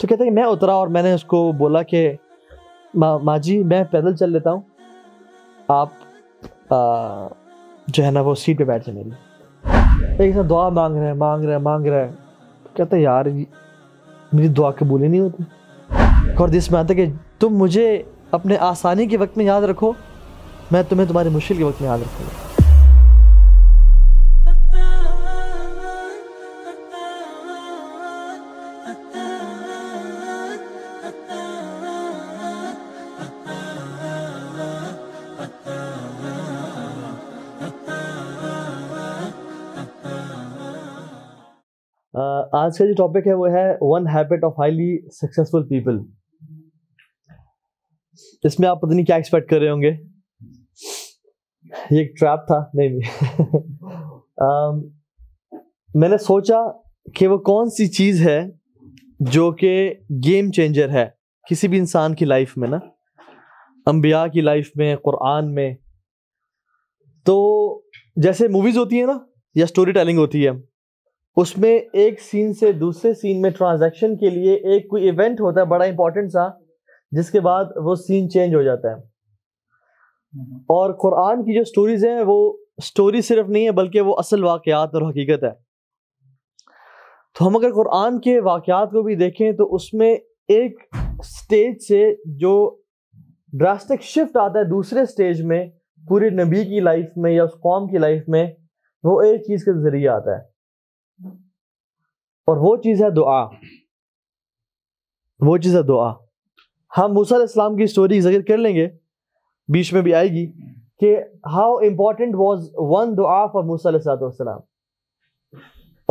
तो कहते हैं मैं उतरा और मैंने उसको बोला कि माँ माँ जी मैं पैदल चल लेता हूँ आप आ, जो है ना वो सीट पे बैठ जाए मेरी एक साथ दुआ मांग रहे हैं मांग रहे हैं मांग रहे हैं तो कहते हैं यार मेरी दुआ कबूल बोली नहीं होती और दिस में आता कि तुम मुझे अपने आसानी के वक्त में याद रखो मैं तुम्हें तुम्हारी मुश्किल के वक्त में याद रखूँगा आज का जो टॉपिक है वो है one habit of highly successful people इसमें आप पता नहीं क्या एक्सपेक्ट कर रहे होंगे ये एक ट्रैप था नहीं नहीं um, मैंने सोचा कि वो कौन सी चीज़ है जो कि गेम चेंजर है किसी भी इंसान की लाइफ में ना अंबिया की लाइफ में कुरान में तो जैसे मूवीज़ होती है ना या स्टोरी टेलिंग होती है उसमें एक सीन से दूसरे सीन में ट्रांजैक्शन के लिए एक कोई इवेंट होता है बड़ा इंपॉर्टेंट सा जिसके बाद वो सीन चेंज हो जाता है हम्म। और कुरान की जो स्टोरीज हैं वो स्टोरी सिर्फ नहीं है बल्कि वो असल वाक़ात और हकीकत है तो हम अगर कुरान के वाक़ात को भी देखें तो उसमें एक स्टेज से जो ड्रास्टिक शिफ्ट आता है दूसरे स्टेज में पूरे नबी की लाइफ में या उस कौम की लाइफ में वो एक चीज़ के ज़रिए आता है और वो चीज़ है दुआ वो चीज़ है दुआ हम मूसा इस्लाम की स्टोरी जिक्र कर लेंगे बीच में भी आएगी कि हाउ इम्पॉर्टेंट वॉज वन दुआ फॉर मूसा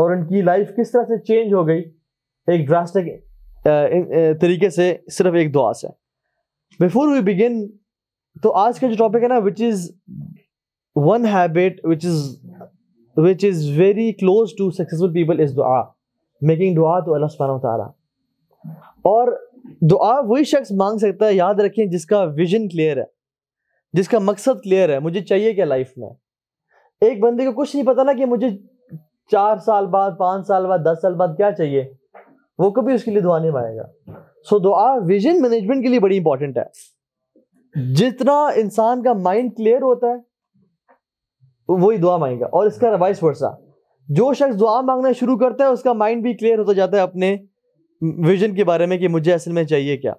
और उनकी लाइफ किस तरह से चेंज हो गई एक ड्रास्टिक तरीके से सिर्फ एक दुआ से बिफोर वी बिगिन तो आज का जो टॉपिक है ना which is one habit which is which is very close to successful people is दुआ मेकिंग दुआ तो अल्लाह सुबहाना तारा और दुआ वही शख्स मांग सकता है याद रखें जिसका विजन क्लियर है जिसका मकसद क्लियर है मुझे चाहिए क्या लाइफ में एक बंदे को कुछ नहीं पता ना कि मुझे चार साल बाद पाँच साल बाद दस साल बाद क्या चाहिए वो कभी उसके लिए दुआ नहीं मांगेगा सो so, दुआ विजन मैनेजमेंट के लिए बड़ी इंपॉर्टेंट है जितना इंसान का माइंड क्लियर होता है वही दुआ मांगेगा और इसका रवाइस वर्षा जो शख्स दुआ मांगना शुरू करता है उसका माइंड भी क्लियर होता जाता है अपने विजन के बारे में कि मुझे असल में चाहिए क्या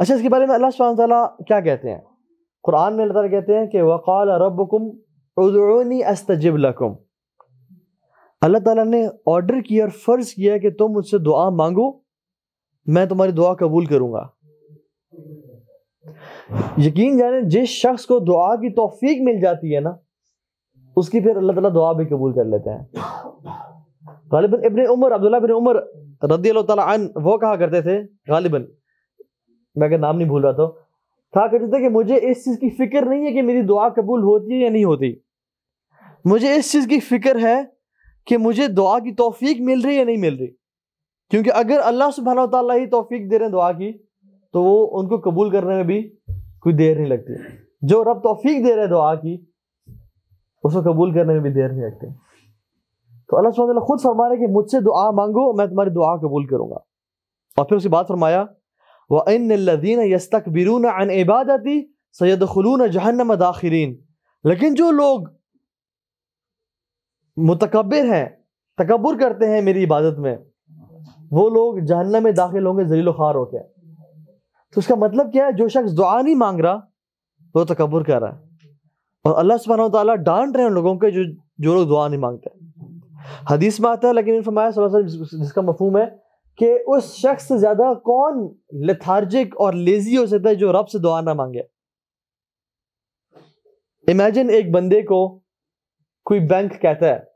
अच्छा इसके बारे में अल्लाह ताला क्या कहते हैं कुरान में अल्लाह कहते हैं कि वक़ाल रबकुम अस्तजिब लकुम अल्लाह ताला ने ऑर्डर किया और फ़र्ज़ किया कि तुम मुझसे दुआ मांगो मैं तुम्हारी दुआ कबूल करूँगा यकीन जाने जिस शख्स को दुआ की तोफीक मिल जाती है ना उसकी फिर अल्लाह ताला दुआ भी कबूल कर लेते हैं गालिबन इबन उमर अब्दुल्ला बिन उमर रदी तन वो कहा करते थे गालिबन मैं अगर नाम नहीं भूल रहा तो कहा करते थे कि मुझे इस चीज़ की फिक्र नहीं है कि मेरी दुआ कबूल होती है या नहीं होती मुझे इस चीज़ की फिक्र है कि मुझे दुआ की तोफीक मिल रही है या नहीं मिल रही क्योंकि अगर अल्लाह सुबहाना तला ही तोफीक दे रहे हैं दुआ की तो वो उनको कबूल करने में भी कोई देर नहीं लगती जो रब तोफीक दे रहे हैं दुआ की उसको कबूल करने में भी देर नहीं रखते तो अल्लाह सुबह खुद फरमा रहे कि मुझसे दुआ मांगो मैं तुम्हारी दुआ कबूल करूंगा और फिर उसकी बात फरमाया व इन लदीन यस्तक बिरून अन इबादती सैद खलून जहन्नम दाखिरीन लेकिन जो लोग मुतकबर हैं तकबर करते हैं मेरी इबादत में वो लोग जहन्नम में दाखिल होंगे जलील खार होकर तो उसका मतलब क्या है जो शख्स दुआ नहीं मांग रहा वो तकबर कर रहा है और अल्लाह सुबह तला डांट रहे हैं उन लोगों के जो जो लोग दुआ नहीं मांगते हदीस में आता है लेकिन फरमाया सल्लल्लाहु अलैहि वसल्लम जिसका मफहम है कि उस शख्स से ज़्यादा कौन लथार्जिक और लेजी हो सकता है जो रब से दुआ ना मांगे इमेजिन एक बंदे को कोई बैंक कहता है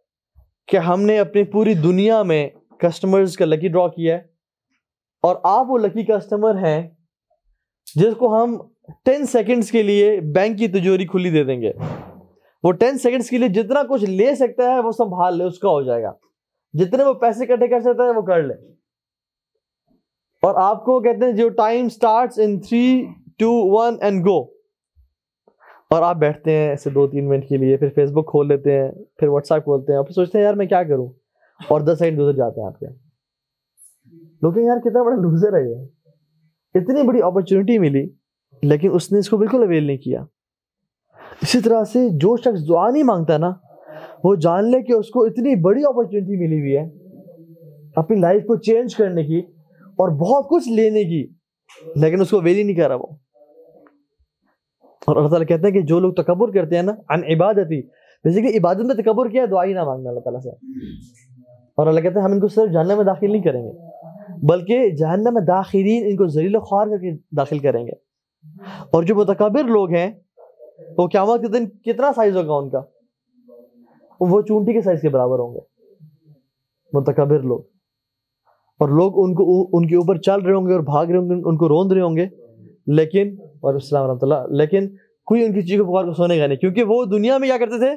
कि हमने अपनी पूरी दुनिया में कस्टमर्स का लकी ड्रॉ किया है और आप वो लकी कस्टमर हैं जिसको हम टेन सेकेंड्स के लिए बैंक की तिजोरी खुली दे देंगे वो टेन सेकेंड्स के लिए जितना कुछ ले सकता है वो संभाल ले उसका हो जाएगा जितने वो पैसे इकट्ठे कर सकता है वो कर ले और आपको कहते हैं जो time start in three two one and go और आप बैठते हैं ऐसे दो तीन मिनट के लिए फिर फेसबुक खोल लेते हैं फिर व्हाट्सएप खोलते हैं और फिर सोचते हैं यार मैं क्या करूं और दस सेकंड गुजर जाते हैं आपके लोग यार कितना बड़ा लूजर है ये इतनी बड़ी अपॉर्चुनिटी मिली लेकिन उसने इसको बिल्कुल अवेल नहीं किया इसी तरह से जो शख्स दुआ नहीं मांगता ना वो जान ले कि उसको इतनी बड़ी अपॉर्चुनिटी मिली हुई है अपनी लाइफ को चेंज करने की और बहुत कुछ लेने की लेकिन उसको अवेल ही नहीं कर रहा वो और अल्लाह ताला कहते हैं कि जो लोग तकबर करते हैं ना अन इबादती बेसिकली इबादत में तकबर किया दुआ ही ना मांगना अल्लाह ताला से और अल्लाह कहते हैं हम इनको सिर्फ जानना में दाखिल नहीं करेंगे बल्कि जानना में दाखिलीन इनको जलील ख्वार करके दाखिल करेंगे और जो मुतकबिर लोग हैं वो क्या के दिन कितना साइज होगा उनका वो चूंटी के साइज के बराबर होंगे मुतकबिर लोग और लोग उनको उनके ऊपर चल रहे होंगे और भाग रहे होंगे उनको रोंद रहे होंगे लेकिन और इस्लाम रहमतुल्लाह लेकिन कोई उनकी चीख पुकार को सोने गए नहीं क्योंकि वो दुनिया में क्या करते थे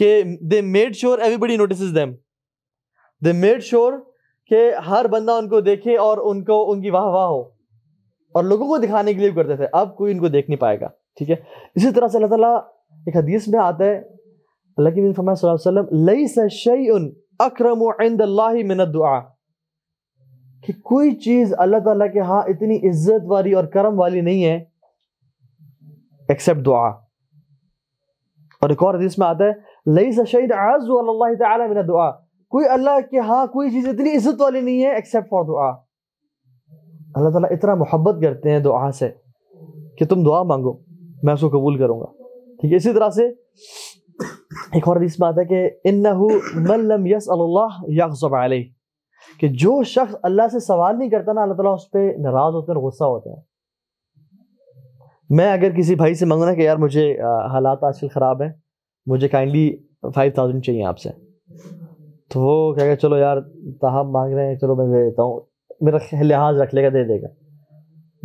कि they made sure everybody notice them they made sure के हर बंदा उनको देखे और उनको उनकी वाह वाह हो और लोगों को दिखाने के लिए भी करते थे अब कोई इनको देख नहीं पाएगा ठीक है इसी तरह से अल्लाह ताला एक हदीस में आता है अल्लाह की वसल्लम लई सईन अक्रम मिन दुआ कि कोई चीज़ अल्लाह ताला के हाँ इतनी इज्जत वाली और करम वाली नहीं है एक्सेप्ट दुआ और एक और हदीस में आता है लई अल्लाह आज मिन अद्दुआ कोई अल्लाह के हाँ कोई चीज़ इतनी इज्जत वाली नहीं है एक्सेप्ट फॉर दुआ अल्लाह ताला इतना मोहब्बत करते हैं दुआ से कि तुम दुआ मांगो मैं उसको कबूल करूँगा ठीक है इसी तरह से एक और इस बात है कि इन्नहु यस अल्लाह यकसब अलैह कि जो शख्स अल्लाह से सवाल नहीं करता ना अल्लाह ताला उस पर नाराज़ होते हैं गुस्सा होते हैं मैं अगर किसी भाई से मांगना कि यार मुझे हालात आजकल ख़राब हैं मुझे काइंडली फाइव थाउजेंड चाहिए आपसे तो वो कह चलो यार ताहब मांग रहे हैं चलो मैं दे देता हूँ मेरा लिहाज रख लेगा दे देगा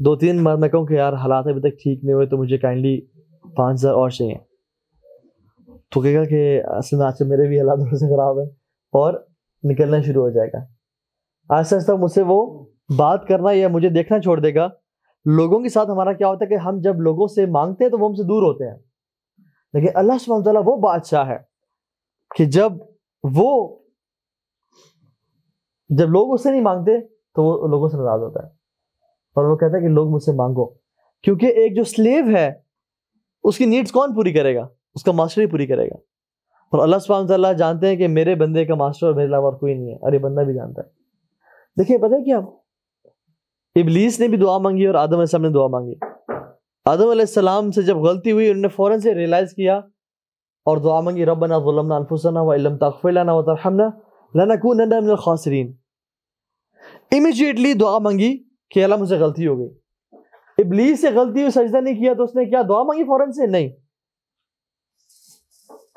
दो तीन बार मैं कहूँ कि यार हालात अभी तक ठीक नहीं हुए तो मुझे काइंडली पाँच हज़ार और चाहिए तो कहेगा कि असल में आज मेरे भी हालात थोड़े से ख़राब है और निकलना शुरू हो जाएगा आस्ते आस्ते मुझसे वो बात करना या मुझे देखना छोड़ देगा लोगों के साथ हमारा क्या होता है कि हम जब लोगों से मांगते हैं तो वो हमसे दूर होते हैं लेकिन अल्लाह सुबह वो बादशाह है कि जब वो जब लोग उससे नहीं मांगते तो वो लोगों से नाराज होता है और वो कहता है कि लोग मुझसे मांगो क्योंकि एक जो स्लेव है उसकी नीड्स कौन पूरी करेगा उसका मास्टर ही पूरी करेगा और अल्लाह सुबह जानते हैं कि मेरे बंदे का मास्टर और मेरे अलावा कोई नहीं है अरे बंदा भी जानता है देखिए पता है क्या इबलीस ने भी दुआ मांगी और आदम ने दुआ मांगी आदम सलाम से जब गलती हुई उन्होंने फ़ौरन से रियलाइज़ किया और दुआ मांगी रबना ज़ुलमना अनफुसना व इलम इमिजिएटली दुआ मंगी कि अल्लाह मुझसे गलती हो गई इबलीस से गलती हुई सजदा नहीं किया तो उसने क्या दुआ मांगी फौरन से नहीं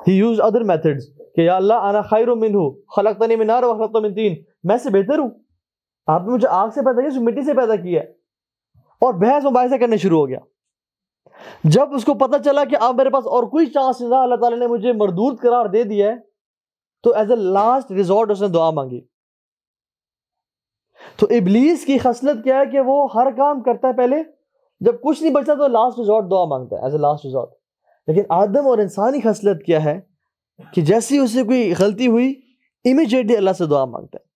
ही यूज अदर मैथड्स कि या अल्लाह आना खैर मिन हूँ खलक तनी मिनार खलक तो मिन तीन मैं से बेहतर हूँ आपने मुझे आग से पैदा किया मिट्टी से पैदा किया और बहस मुबासा करने शुरू हो गया जब उसको पता चला कि आप मेरे पास और कोई चांस नहीं था अल्लाह ताला ने मुझे मरदूद करार दे दिया है तो एज ए लास्ट रिजॉर्ट उसने दुआ मांगी तो इबलीस की खसलत क्या है कि वो हर काम करता है पहले जब कुछ नहीं बचता तो लास्ट रिजॉर्ट दुआ मांगता है एज ए लास्ट रिजॉर्ट लेकिन आदम और इंसानी खसलत क्या है कि जैसे ही उससे कोई गलती हुई इमीजिएटली अल्लाह से दुआ मांगता है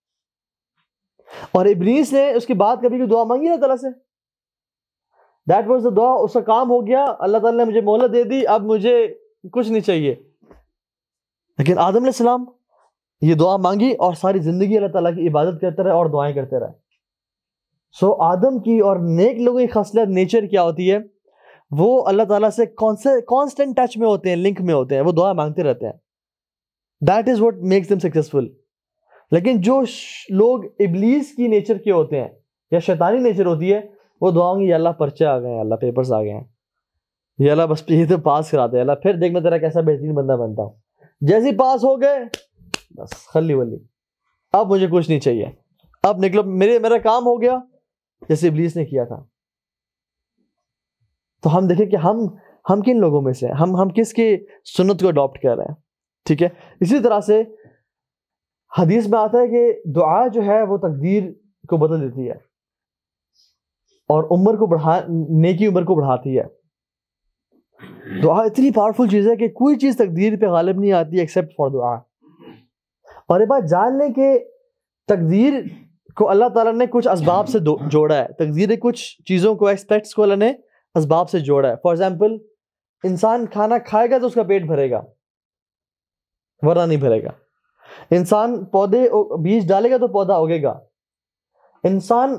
और इबलीस ने उसके बाद कभी भी दुआ मांगी ना तला से दैट वॉज द दुआ उसका काम हो गया अल्लाह तला ने मुझे मोहलत दे दी अब मुझे कुछ नहीं चाहिए लेकिन आदम सलाम ये दुआ मांगी और सारी ज़िंदगी अल्लाह ताला की इबादत करते रहे और दुआएं करते रहे सो आदम की और नेक लोगों की खसलत नेचर क्या होती है वो अल्लाह ताला से कॉन्स्टेंट टच में होते हैं लिंक में होते हैं वो दुआ मांगते रहते हैं that is what makes them successful लेकिन जो लोग इबलीस की नेचर के होते हैं या शैतानी नेचर होती है वो दुआ होंगी अल्लाह पर्चे आ गए हैं अल्लाह पेपर्स आ गए हैं ये अल्लाह बस ये तो पास कराते हैं अल्लाह फिर देख मैं तेरा कैसा बेहतरीन बंदा बनता हूँ जैसे पास हो गए बस खली वली अब मुझे कुछ नहीं चाहिए अब निकलो मेरे मेरा काम हो गया जैसे इब्लीस ने किया था तो हम देखें कि हम हम किन लोगों में से हम हम किसकी सुन्नत को अडॉप्ट कर रहे हैं ठीक है इसी तरह से हदीस में आता है कि दुआ जो है वो तकदीर को बदल देती है और उम्र को बढ़ा नेकी उम्र को बढ़ाती है दुआ इतनी पावरफुल चीज़ है कि कोई चीज़ तकदीर पे गालिब नहीं आती एक्सेप्ट फॉर दुआ और ये बात जान लें कि तकदीर को अल्लाह ताला ने कुछ इसबाब से जोड़ा है तकदीर कुछ चीज़ों को एक्सपेक्ट्स को अल्लाह ने इसबाब से जोड़ा है फॉर एग्ज़ाम्पल इंसान खाना खाएगा तो उसका पेट भरेगा वरना नहीं भरेगा इंसान पौधे बीज डालेगा तो पौधा उगेगा इंसान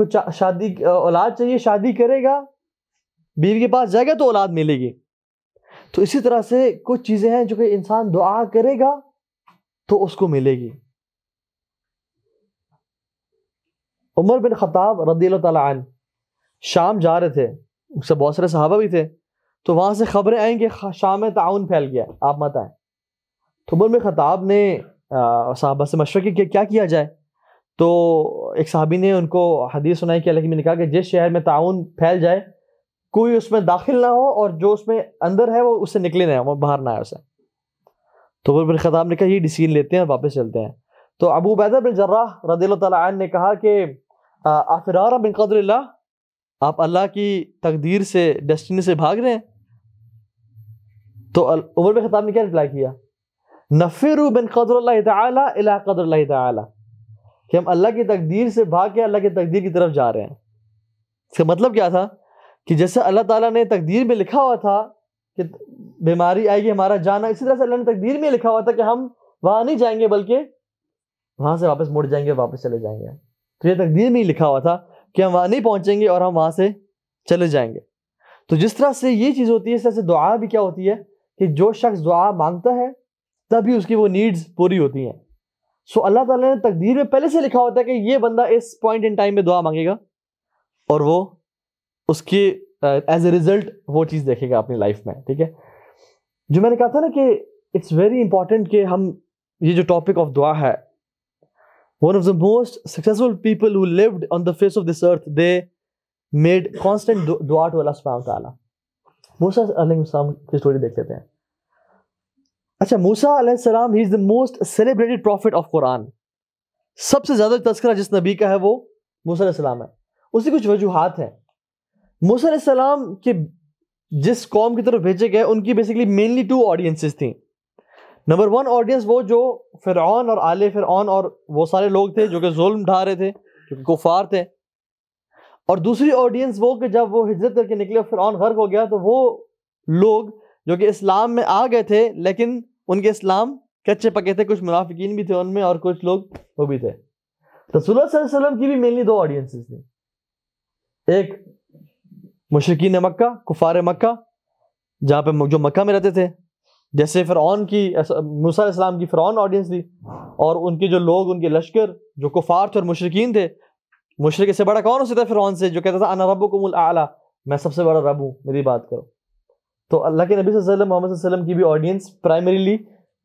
को शादी औलाद चाहिए शादी करेगा बीवी के पास जाएगा तो औलाद मिलेगी तो इसी तरह से कुछ चीज़ें हैं जो कि इंसान दुआ करेगा तो उसको मिलेगी उमर बिन खताब रदील तन शाम जा रहे थे उससे बहुत सारे साहबा भी थे तो वहाँ से खबरें आई कि शाम में ताउन फैल गया आप मत आए तो उमर बिन खताब ने साहबा से मशवरा कि क्या किया जाए तो एक साहबी ने उनको हदीस सुनाई कि लेकिन मैंने कहा कि जिस शहर में ताउन फैल जाए कोई उसमें दाखिल ना हो और जो उसमें अंदर है वो उससे निकले ना वो बाहर ना आए उसे तो फिर बिन खताब ने कहा ये डिसीजन लेते हैं और वापस चलते हैं तो अबू बैदा बिन जर्रा रदी तन ने कहा कि आफिरार बिन कदर आप अल्लाह की तकदीर से डस्टिनी से भाग रहे हैं तो उमर बिन खताब ने क्या रिप्लाई किया नफ़िर बिन कदर तला कदर तला कि हम अल्लाह की तकदीर से भाग के अल्लाह की तकदीर की तरफ जा रहे हैं इसका मतलब क्या था कि जैसे अल्लाह ताला ने तकदीर में लिखा हुआ था कि बीमारी आएगी हमारा जाना इसी तरह से अल्लाह ने तकदीर में लिखा हुआ था कि हम वहाँ नहीं जाएंगे बल्कि वहाँ से वापस मुड़ जाएंगे वापस चले जाएंगे तो ये तकदीर में लिखा हुआ था कि हम वहाँ नहीं पहुँचेंगे और हम वहाँ से चले जाएंगे तो जिस तरह से ये चीज़ होती है इस तरह से दुआ भी क्या होती है कि जो शख्स दुआ मांगता है तभी उसकी वो नीड्स पूरी होती हैं सो अल्लाह ताला ने तकदीर में पहले से लिखा होता है कि ये बंदा इस पॉइंट इन टाइम में दुआ मांगेगा और वो उसकी एज ए रिजल्ट वो चीज़ देखेगा अपनी लाइफ में ठीक है जो मैंने कहा था ना कि इट्स वेरी इंपॉर्टेंट कि हम ये जो टॉपिक ऑफ दुआ है one of the most successful people who lived on the face of this earth they made constant दुआ टू अल्लाह सुबहान तआला मूसा अलैहिस्सलाम की स्टोरी देख लेते हैं अच्छा मूसा अलैहिस्सलाम he is the most celebrated prophet of Quran सबसे ज़्यादा तस्करा जिस नबी का है वो मूसा अलैहिस्सलाम है उसकी कुछ वजूहत हैं मूसम के जिस कॉम की तरफ भेजे गए उनकी बेसिकली मेनली टू ऑडियंसेस थी नंबर वन ऑडियंस वो जो फिर और आले फिर और वो सारे लोग थे जो कि जुल्म ढा रहे थे जो कि कुफार थे और दूसरी ऑडियंस वो कि जब वो हिजरत करके निकले ऑन गर्क हो गया तो वो लोग जो कि इस्लाम में आ गए थे लेकिन उनके इस्लाम कच्चे पके थे कुछ मुनाफिकीन भी थे उनमें और कुछ लोग वो भी थे तो वसल्लम की भी मेनली दो ऑडियंसेस थी एक मुशरकिन मक्का कुफार मक्का जहाँ पे जो मक्का में रहते थे जैसे फ़िरौन की इस्लाम की फ़िर ऑडियंस थी और उनके जो लोग उनके लश्कर जो कुफार थे और मुशरकिन थे मुशरक से बड़ा कौन हो सकता है फ़िरौन से जो कहता था अना रब कुमुल आला मैं सबसे बड़ा रब हूँ मेरी बात करो तो अल्लाह के नबी वसल्लम मोहम्मद वसल्लम की भी ऑडियंस प्राइमरीली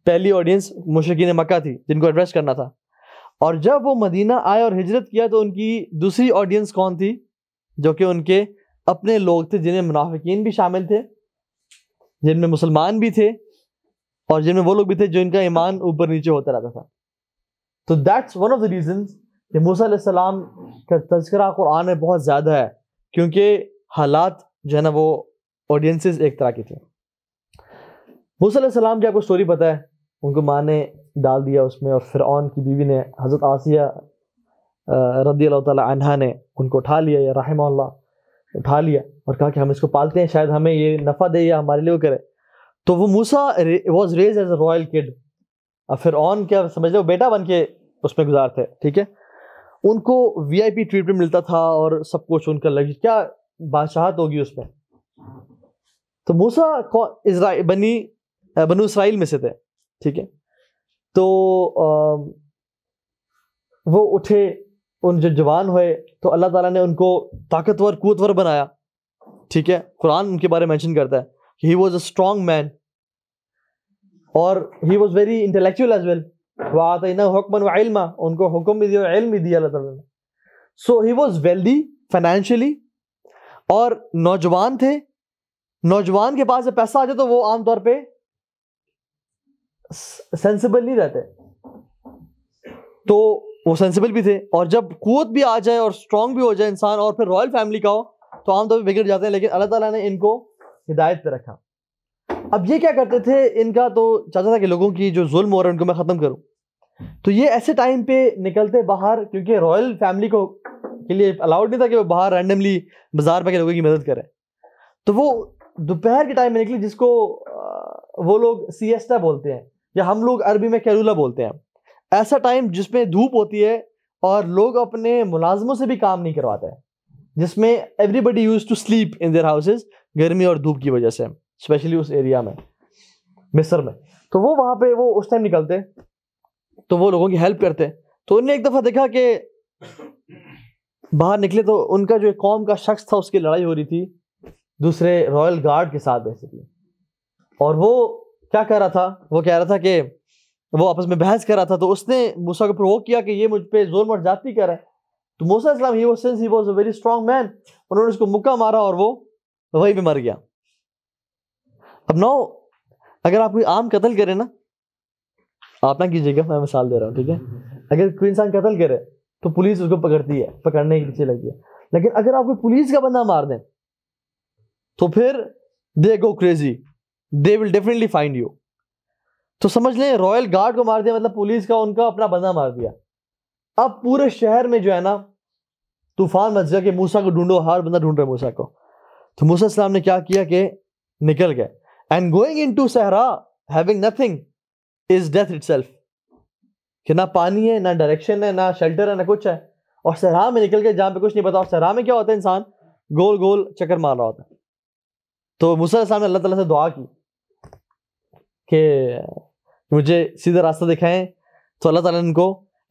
पहली ऑडियंस मुशरकिन मक्का थी जिनको एड्रेस करना था और जब वो मदीना आए और हिजरत किया तो उनकी दूसरी ऑडियंस कौन थी जो कि उनके अपने लोग थे जिनमें मुनाफिकीन भी शामिल थे जिनमें मुसलमान भी थे और जिनमें वो लोग भी थे जो इनका ईमान ऊपर नीचे होता रहता था तो that's one of the reason कि मूसम का तस्करा कुरान में बहुत ज़्यादा है क्योंकि हालात जो है ना वो ऑडियंसिस एक तरह की थी मूसम की आपको स्टोरी पता है उनको माँ ने डाल दिया उसमें और फिर की बीवी ने हज़रत आसिया रदी अल्लाह तला ने उनको उठा लिया या रहमल्ला उठा लिया और कहा कि हम इसको पालते हैं शायद हमें ये नफ़ा दे या हमारे लिए वो करे तो वो Musa was raise as a royal kid और फिर ऑन क्या समझ लो बेटा बन के उसमें गुजारते ठीक है उनको वीआईपी ट्रीटमेंट मिलता था और सब कुछ उनका लगी क्या बादशाहत होगी उसमें तो मूसा इसरा बनी बनु इसराइल में से थे ठीक है तो आ, वो उठे उन जो जवान हुए तो अल्लाह ताला ने उनको ताकतवर कुतवर बनाया ठीक है कुरान उनके बारे में मैंशन करता है कि he was a strong man और he was very intellectual as well वातना हुक्मन वलमा उनको हुक्म भी दिया इल्म भी दिया अल्लाह ताला ने so he was wealthy financially और नौजवान थे नौजवान के पास जब पैसा आ जाए तो वो आमतौर पे सेंसिबल नहीं रहते तो वो सेंसिबल भी थे और जब कुत भी आ जाए और स्ट्रांग भी हो जाए इंसान और फिर रॉयल फैमिली का हो तो आमतौर पर बिगड़ जाते हैं लेकिन अल्लाह ताला ने इनको हिदायत पे रखा अब ये क्या करते थे इनका तो चाहता था कि लोगों की जो जुल्म हो रहा है उनको मैं ख़त्म करूँ तो ये ऐसे टाइम पे निकलते बाहर क्योंकि रॉयल फैमिली को के लिए अलाउड नहीं था कि वो बाहर रैंडमली बाजार में के लोगों की मदद करें तो वो दोपहर के टाइम में निकली जिसको वो लोग सीएसटा बोलते हैं या हम लोग अरबी में कैरूला बोलते हैं ऐसा टाइम जिसमें धूप होती है और लोग अपने मुलाजमों से भी काम नहीं करवाते हैं जिसमें everybody use to sleep in their houses गर्मी और धूप की वजह से स्पेशली उस एरिया में मिस्र में तो वो वहाँ पे वो उस टाइम निकलते तो वो लोगों की हेल्प करते तो उन्हें एक दफ़ा देखा कि बाहर निकले तो उनका जो एक कौम का शख्स था उसकी लड़ाई हो रही थी दूसरे रॉयल गार्ड के साथ बेसिकली और वो क्या कह रहा था वो कह रहा था कि वो आपस में बहस कर रहा था तो उसने मूसा को प्रोवोक किया कि ये मुझ पर जोर मर जाती कर रहा है तो मूसा इस्लाम ही वो since he was a very strong man उन्होंने उसको मुक्का मारा और वो वहीं भी मर गया अब नौ अगर आप कोई आम कत्ल करे ना आप ना कीजिएगा मैं मिसाल दे रहा हूँ ठीक है अगर कोई इंसान कत्ल करे तो पुलिस उसको पकड़ती है पकड़ने के पीछे लगती है लेकिन अगर आप कोई पुलिस का बंदा मार दें तो फिर they go crazy they will definitely find you तो समझ लें रॉयल गार्ड को मार दिया मतलब पुलिस का उनका अपना बंदा मार दिया अब पूरे शहर में जो है ना तूफान मच गया कि मूसा को ढूंढो हर बंदा ढूंढ रहा है मूसा को तो मूसा इस्लाम ने क्या किया कि निकल गए एंड गोइंग इन टू सहरा having nothing is death it कि ना पानी है ना डायरेक्शन है ना शेल्टर है ना कुछ है और सहरा में निकल के जहाँ पे कुछ नहीं पता और सहरा में क्या होता है इंसान गोल गोल चक्कर मार रहा होता है तो मूसा इस्लाम ने अल्लाह तला से दुआ की कि मुझे सीधा रास्ता दिखाएं तो अल्लाह ताला इनको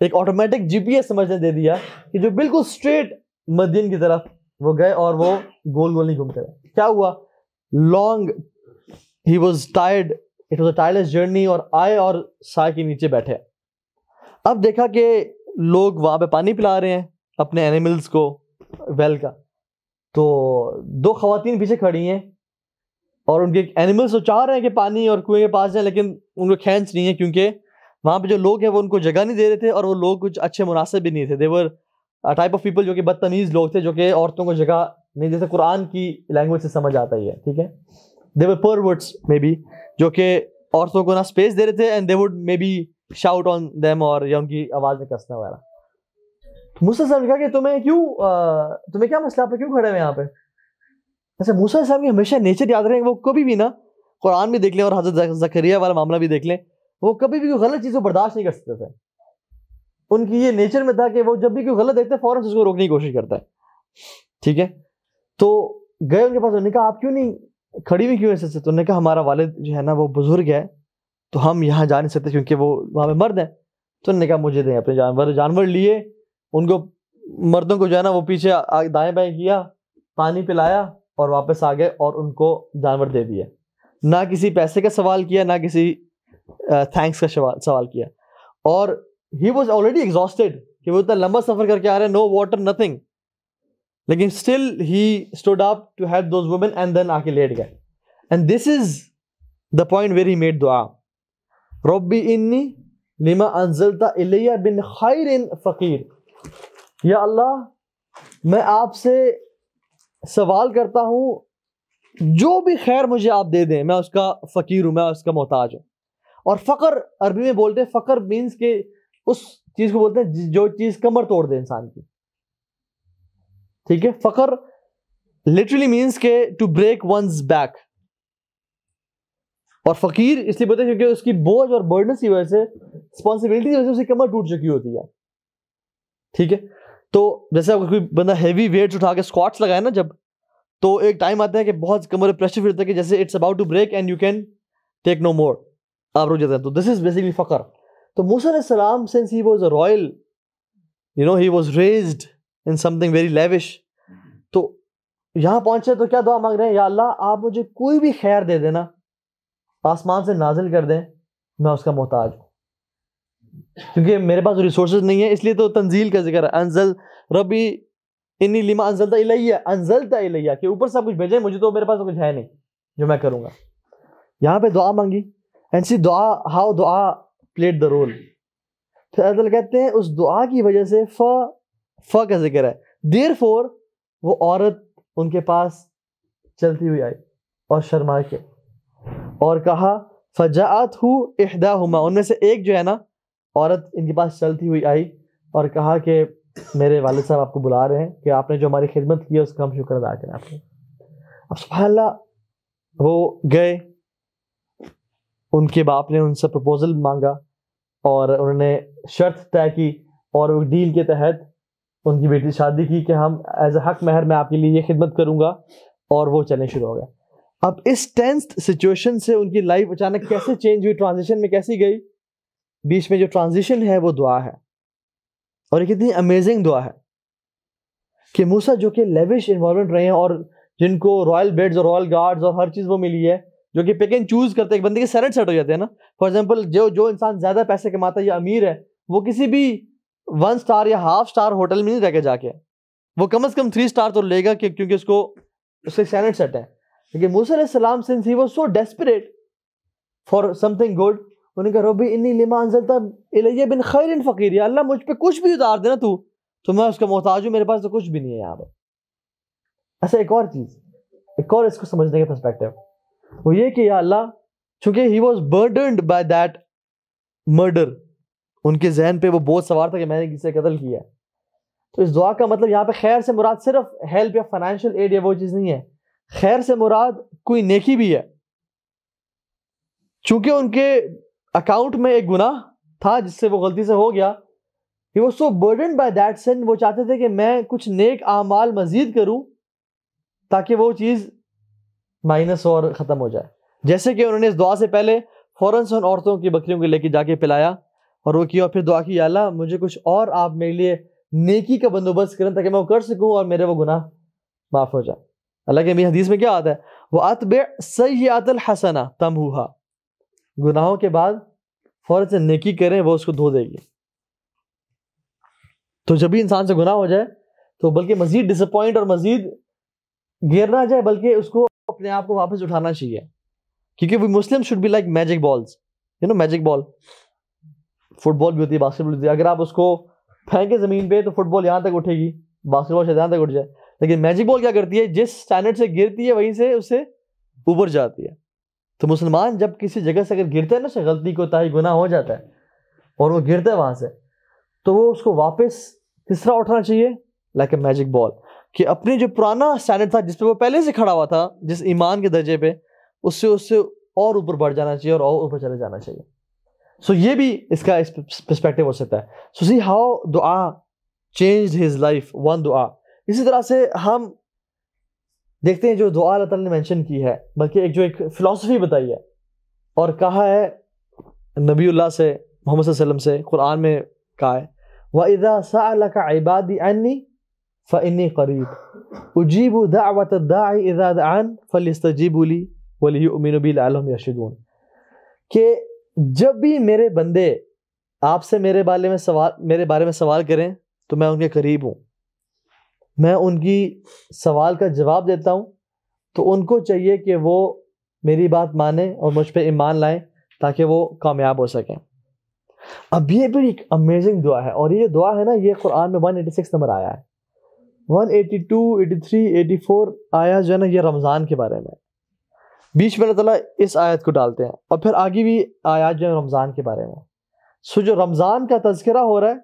एक ऑटोमेटिक जीपीएस समझने दे दिया कि जो बिल्कुल स्ट्रेट मदीन की तरफ वो गए और वो गोल गोल नहीं घूमते रहे क्या हुआ long he was tired it was a tireless journey और आए और साय के नीचे बैठे अब देखा कि लोग वहाँ पे पानी पिला रहे हैं अपने एनिमल्स को वेल का तो दो खातन पीछे खड़ी हैं और उनके एनिमल्स तो चाह रहे हैं कि पानी और कुएं के पास जाए लेकिन उनको खेच नहीं है क्योंकि वहाँ पे जो लोग हैं वो उनको जगह नहीं दे रहे थे और वो लोग कुछ अच्छे मुनासिब भी नहीं थे देवर टाइप ऑफ पीपल जो कि बदतमीज़ लोग थे जो कि औरतों को जगह नहीं जैसे कुरान की लैंग्वेज से समझ आता ही है ठीक है देवर पर वर्ड्स मे बी जो कि औरतों को ना स्पेस दे रहे थे and they would maybe shout on them और या उनकी आवाज़ में कसना वगैरह मुझसे समझ गया कि तुम्हें क्यों तुम्हें क्या मसला आप क्यों खड़े हुए यहाँ पे अच्छा मूसा साहब की हमेशा नेचर याद रहे वो कभी भी ना कुरान भी देख लें और हजरत जखरिया वाला मामला भी देख लें वो कभी भी कोई गलत चीज़ को बर्दाश्त नहीं कर सकते थे उनकी ये नेचर में था कि वो जब भी कोई गलत देखते फ़ौरन उसको रोकने की कोशिश करता है ठीक है तो गए उनके पास उन्होंने कहा आप क्यों नहीं खड़ी हुई क्यों ऐसे से तो उन्होंने कहा हमारा वाले जो है ना वो बुज़ुर्ग है तो हम यहाँ जा नहीं सकते क्योंकि वो वहाँ पे मर्द हैं तो उन्होंने कहा मुझे दें अपने जानवर जानवर लिए उनको मर्दों को जो है ना वो पीछे दाएं बाएं किया पानी पिलाया और वापस आ गए और उनको जानवर दे दिए ना किसी पैसे का सवाल किया ना किसी थैंक्स का सवाल सवाल किया और ही वॉज ऑलरेडी एग्जॉस्टेड कि वो इतना लंबा सफ़र करके आ रहे हैं नो वाटर नथिंग लेकिन still he stood up to help those women and then आके लेट गए and this is the point where he made दुआ रोबी इन्नी लिमा अंजलता इलिया बिन खैर इन फ़कीर या अल्लाह मैं आपसे सवाल करता हूँ जो भी खैर मुझे आप दे दें मैं उसका फ़कीर हूँ मैं उसका मोहताज हूँ और फ़कर अरबी में बोलते हैं फ़कर मीन्स के उस चीज़ को बोलते हैं जो चीज़ कमर तोड़ दे इंसान की ठीक है फ़कर लिटरली मीन्स के टू ब्रेक वंस बैक और फ़कीर इसलिए बोलते हैं क्योंकि उसकी बोझ और बर्डन की वजह से रिस्पॉन्सिबिलिटी की वजह से उसकी कमर टूट चुकी होती है ठीक है तो जैसे अगर कोई बंदा हैवी वेट्स उठा के स्क्वाट्स लगाए ना जब तो एक टाइम आता है कि बहुत कमर प्रेशर फिर है कि जैसे it's about to break and you can take no more आप रुक जाते हैं तो दिस इज़ बेसिकली फ़कर तो मूसा सलाम since he was a royal you know he was raise in something very lavish तो यहाँ पहुंचे तो क्या दुआ मांग रहे हैं या अल्लाह आप मुझे कोई भी खैर दे देना आसमान से नाजिल कर दें मैं उसका मोहताज हूँ क्योंकि मेरे पास रिसोर्स नहीं है इसलिए तो तंजील का जिक्र है अनजल रबी इन्नी लिमा अनजलता इलैया अनजलता इलैया के ऊपर सब कुछ भेजे मुझे तो मेरे पास तो कुछ है नहीं जो मैं करूँगा यहाँ पे दुआ मांगी एंड सी दुआ हाउ दुआ प्लेड द रोल तो अदल कहते हैं उस दुआ की वजह से फ फ का जिक्र है देर फोर वो औरत उनके पास चलती हुई आई और शर्मा के और कहा फजात हु इहदा हुमा उनमें से एक जो है ना औरत इनके पास चलती हुई आई और कहा कि मेरे वालद साहब आपको बुला रहे हैं कि आपने जो हमारी खिदमत की है उसका हम शुक्र अदा करें आपने अब सुबह वो गए उनके बाप ने उनसे प्रपोजल मांगा और उन्होंने शर्त तय की और वो डील के तहत उनकी बेटी शादी की कि हम एज हक महर मैं आपके लिए ये खिदमत करूंगा और वो चलने शुरू हो गया अब इस टेंस सिचुएशन से उनकी लाइफ अचानक कैसे चेंज हुई ट्रांजिशन में कैसी गई बीच में जो ट्रांजिशन है वो दुआ है और एक इतनी अमेजिंग दुआ है कि मूसा जो कि लेविश इन्वॉल्वमेंट रहे हैं और जिनको रॉयल बेड्स और रॉयल गार्ड्स और हर चीज़ वो मिली है जो कि पिक एंड चूज़ करते हैं बंदे के सेलेक्ट सेट हो जाते हैं ना फॉर एग्जाम्पल जो जो इंसान ज़्यादा पैसे कमाता है या अमीर है वो किसी भी वन स्टार या हाफ स्टार होटल में नहीं रह जाके वो कम अज़ कम थ्री स्टार तो लेगा कि क्योंकि उसको उससे सैनट सेट है लेकिन मूसा सलाम सिंस ही वो so desperate for something good उन्होंने कहा रबी इन्नी लिमान तब इलैया बिन खैर इन फ़कीर या अल्लाह मुझ पर कुछ भी उतार देना तू तो मैं उसका मोहताज हूँ मेरे पास तो कुछ भी नहीं है यहाँ पर ऐसा अच्छा, एक और चीज़ एक और इसको समझने का परस्पेक्टिव वो ये कि या अल्लाह चूँकि he was burdened by that murder उनके जहन पे वो बहुत सवार था कि मैंने किसी से कतल किया तो इस दुआ का मतलब यहाँ पे खैर से मुराद सिर्फ हेल्प या फाइनेंशियल एड या वो चीज़ नहीं है खैर से मुराद कोई नेकी भी है चूंकि उनके अकाउंट में एक गुना था जिससे वो गलती से हो गया ही वो so burden by that sin वो चाहते थे कि मैं कुछ नेक आमाल मजीद करूं ताकि वो चीज़ माइनस और ख़त्म हो जाए जैसे कि उन्होंने इस दुआ से पहले फ़ौरन से उन औरतों की बकरियों को लेके जाके पिलाया और वो किया और फिर दुआ की अल्लाह मुझे कुछ और आप मेरे लिए नेकी का बंदोबस्त करें ताकि मैं वो कर सकूँ और मेरे वो गुनाह माफ़ हो जाए अल्लाह के मेरी हदीस में क्या आता है वह अतब सयातल हसना हुआ गुनाहों के बाद फौरन से नेकी करें वो उसको धो देगी तो जब भी इंसान से गुनाह हो जाए तो बल्कि मजीद डिसअपॉइंट और मजीद गिर ना जाए बल्कि उसको अपने आप को वापस उठाना चाहिए क्योंकि वो Muslim should be like magic balls you know magic ball football भी होती है बास्केटबॉल होती है अगर आप उसको फेंके ज़मीन पे तो फुटबॉल यहाँ तक उठेगी बास्केटबॉल शायद यहाँ तक उठ जाए लेकिन मैजिक बॉल क्या करती है जिस स्टैंडर्ड से गिरती है वहीं से उसे ऊपर जाती है तो मुसलमान जब किसी जगह से अगर गिरता है ना उसे गलती को ताही गुना हो जाता है और वो गिरता है वहाँ से तो वो उसको वापस किस तरह उठाना चाहिए लाइक ए मैजिक बॉल कि अपने जो पुराना स्टैंडर्ड था जिस पर वो पहले से खड़ा हुआ था जिस ईमान के दर्जे पे उससे उससे और ऊपर बढ़ जाना चाहिए और ऊपर चले जाना चाहिए सो ये भी इसका इस परस्पेक्टिव हो सकता है सो सी हाउ दुआ चेंज हिज लाइफ वन दुआ इसी तरह से हम देखते हैं जो दुआ अल्लाह ने मेंशन की है बल्कि एक जो एक फ़िलासफ़ी बताई है और कहा है नबी से मोहम्मद वसल्लम से कुरान में कहा है वज़ा सल का इबादी अन्नी फ़नी करीब उजीब दावत फ़लस्तजीबली वली उमिन यशदून जब भी मेरे बंदे आपसे मेरे बारे में सवाल मेरे बारे में सवाल करें तो मैं उनके करीब हूँ मैं उनकी सवाल का जवाब देता हूँ तो उनको चाहिए कि वो मेरी बात माने और मुझ पर ईमान लाएं ताकि वो कामयाब हो सकें अब ये भी एक अमेजिंग दुआ है और ये दुआ है ना ये कुरान में 186 नंबर आया है 182, 83, 84 आया जो है ना ये रमज़ान के बारे में बीच में अल्लाह इस आयत को डालते हैं और फिर आगे भी आयात जो है रमज़ान के बारे में सो जो रमज़ान का तस्करा हो रहा है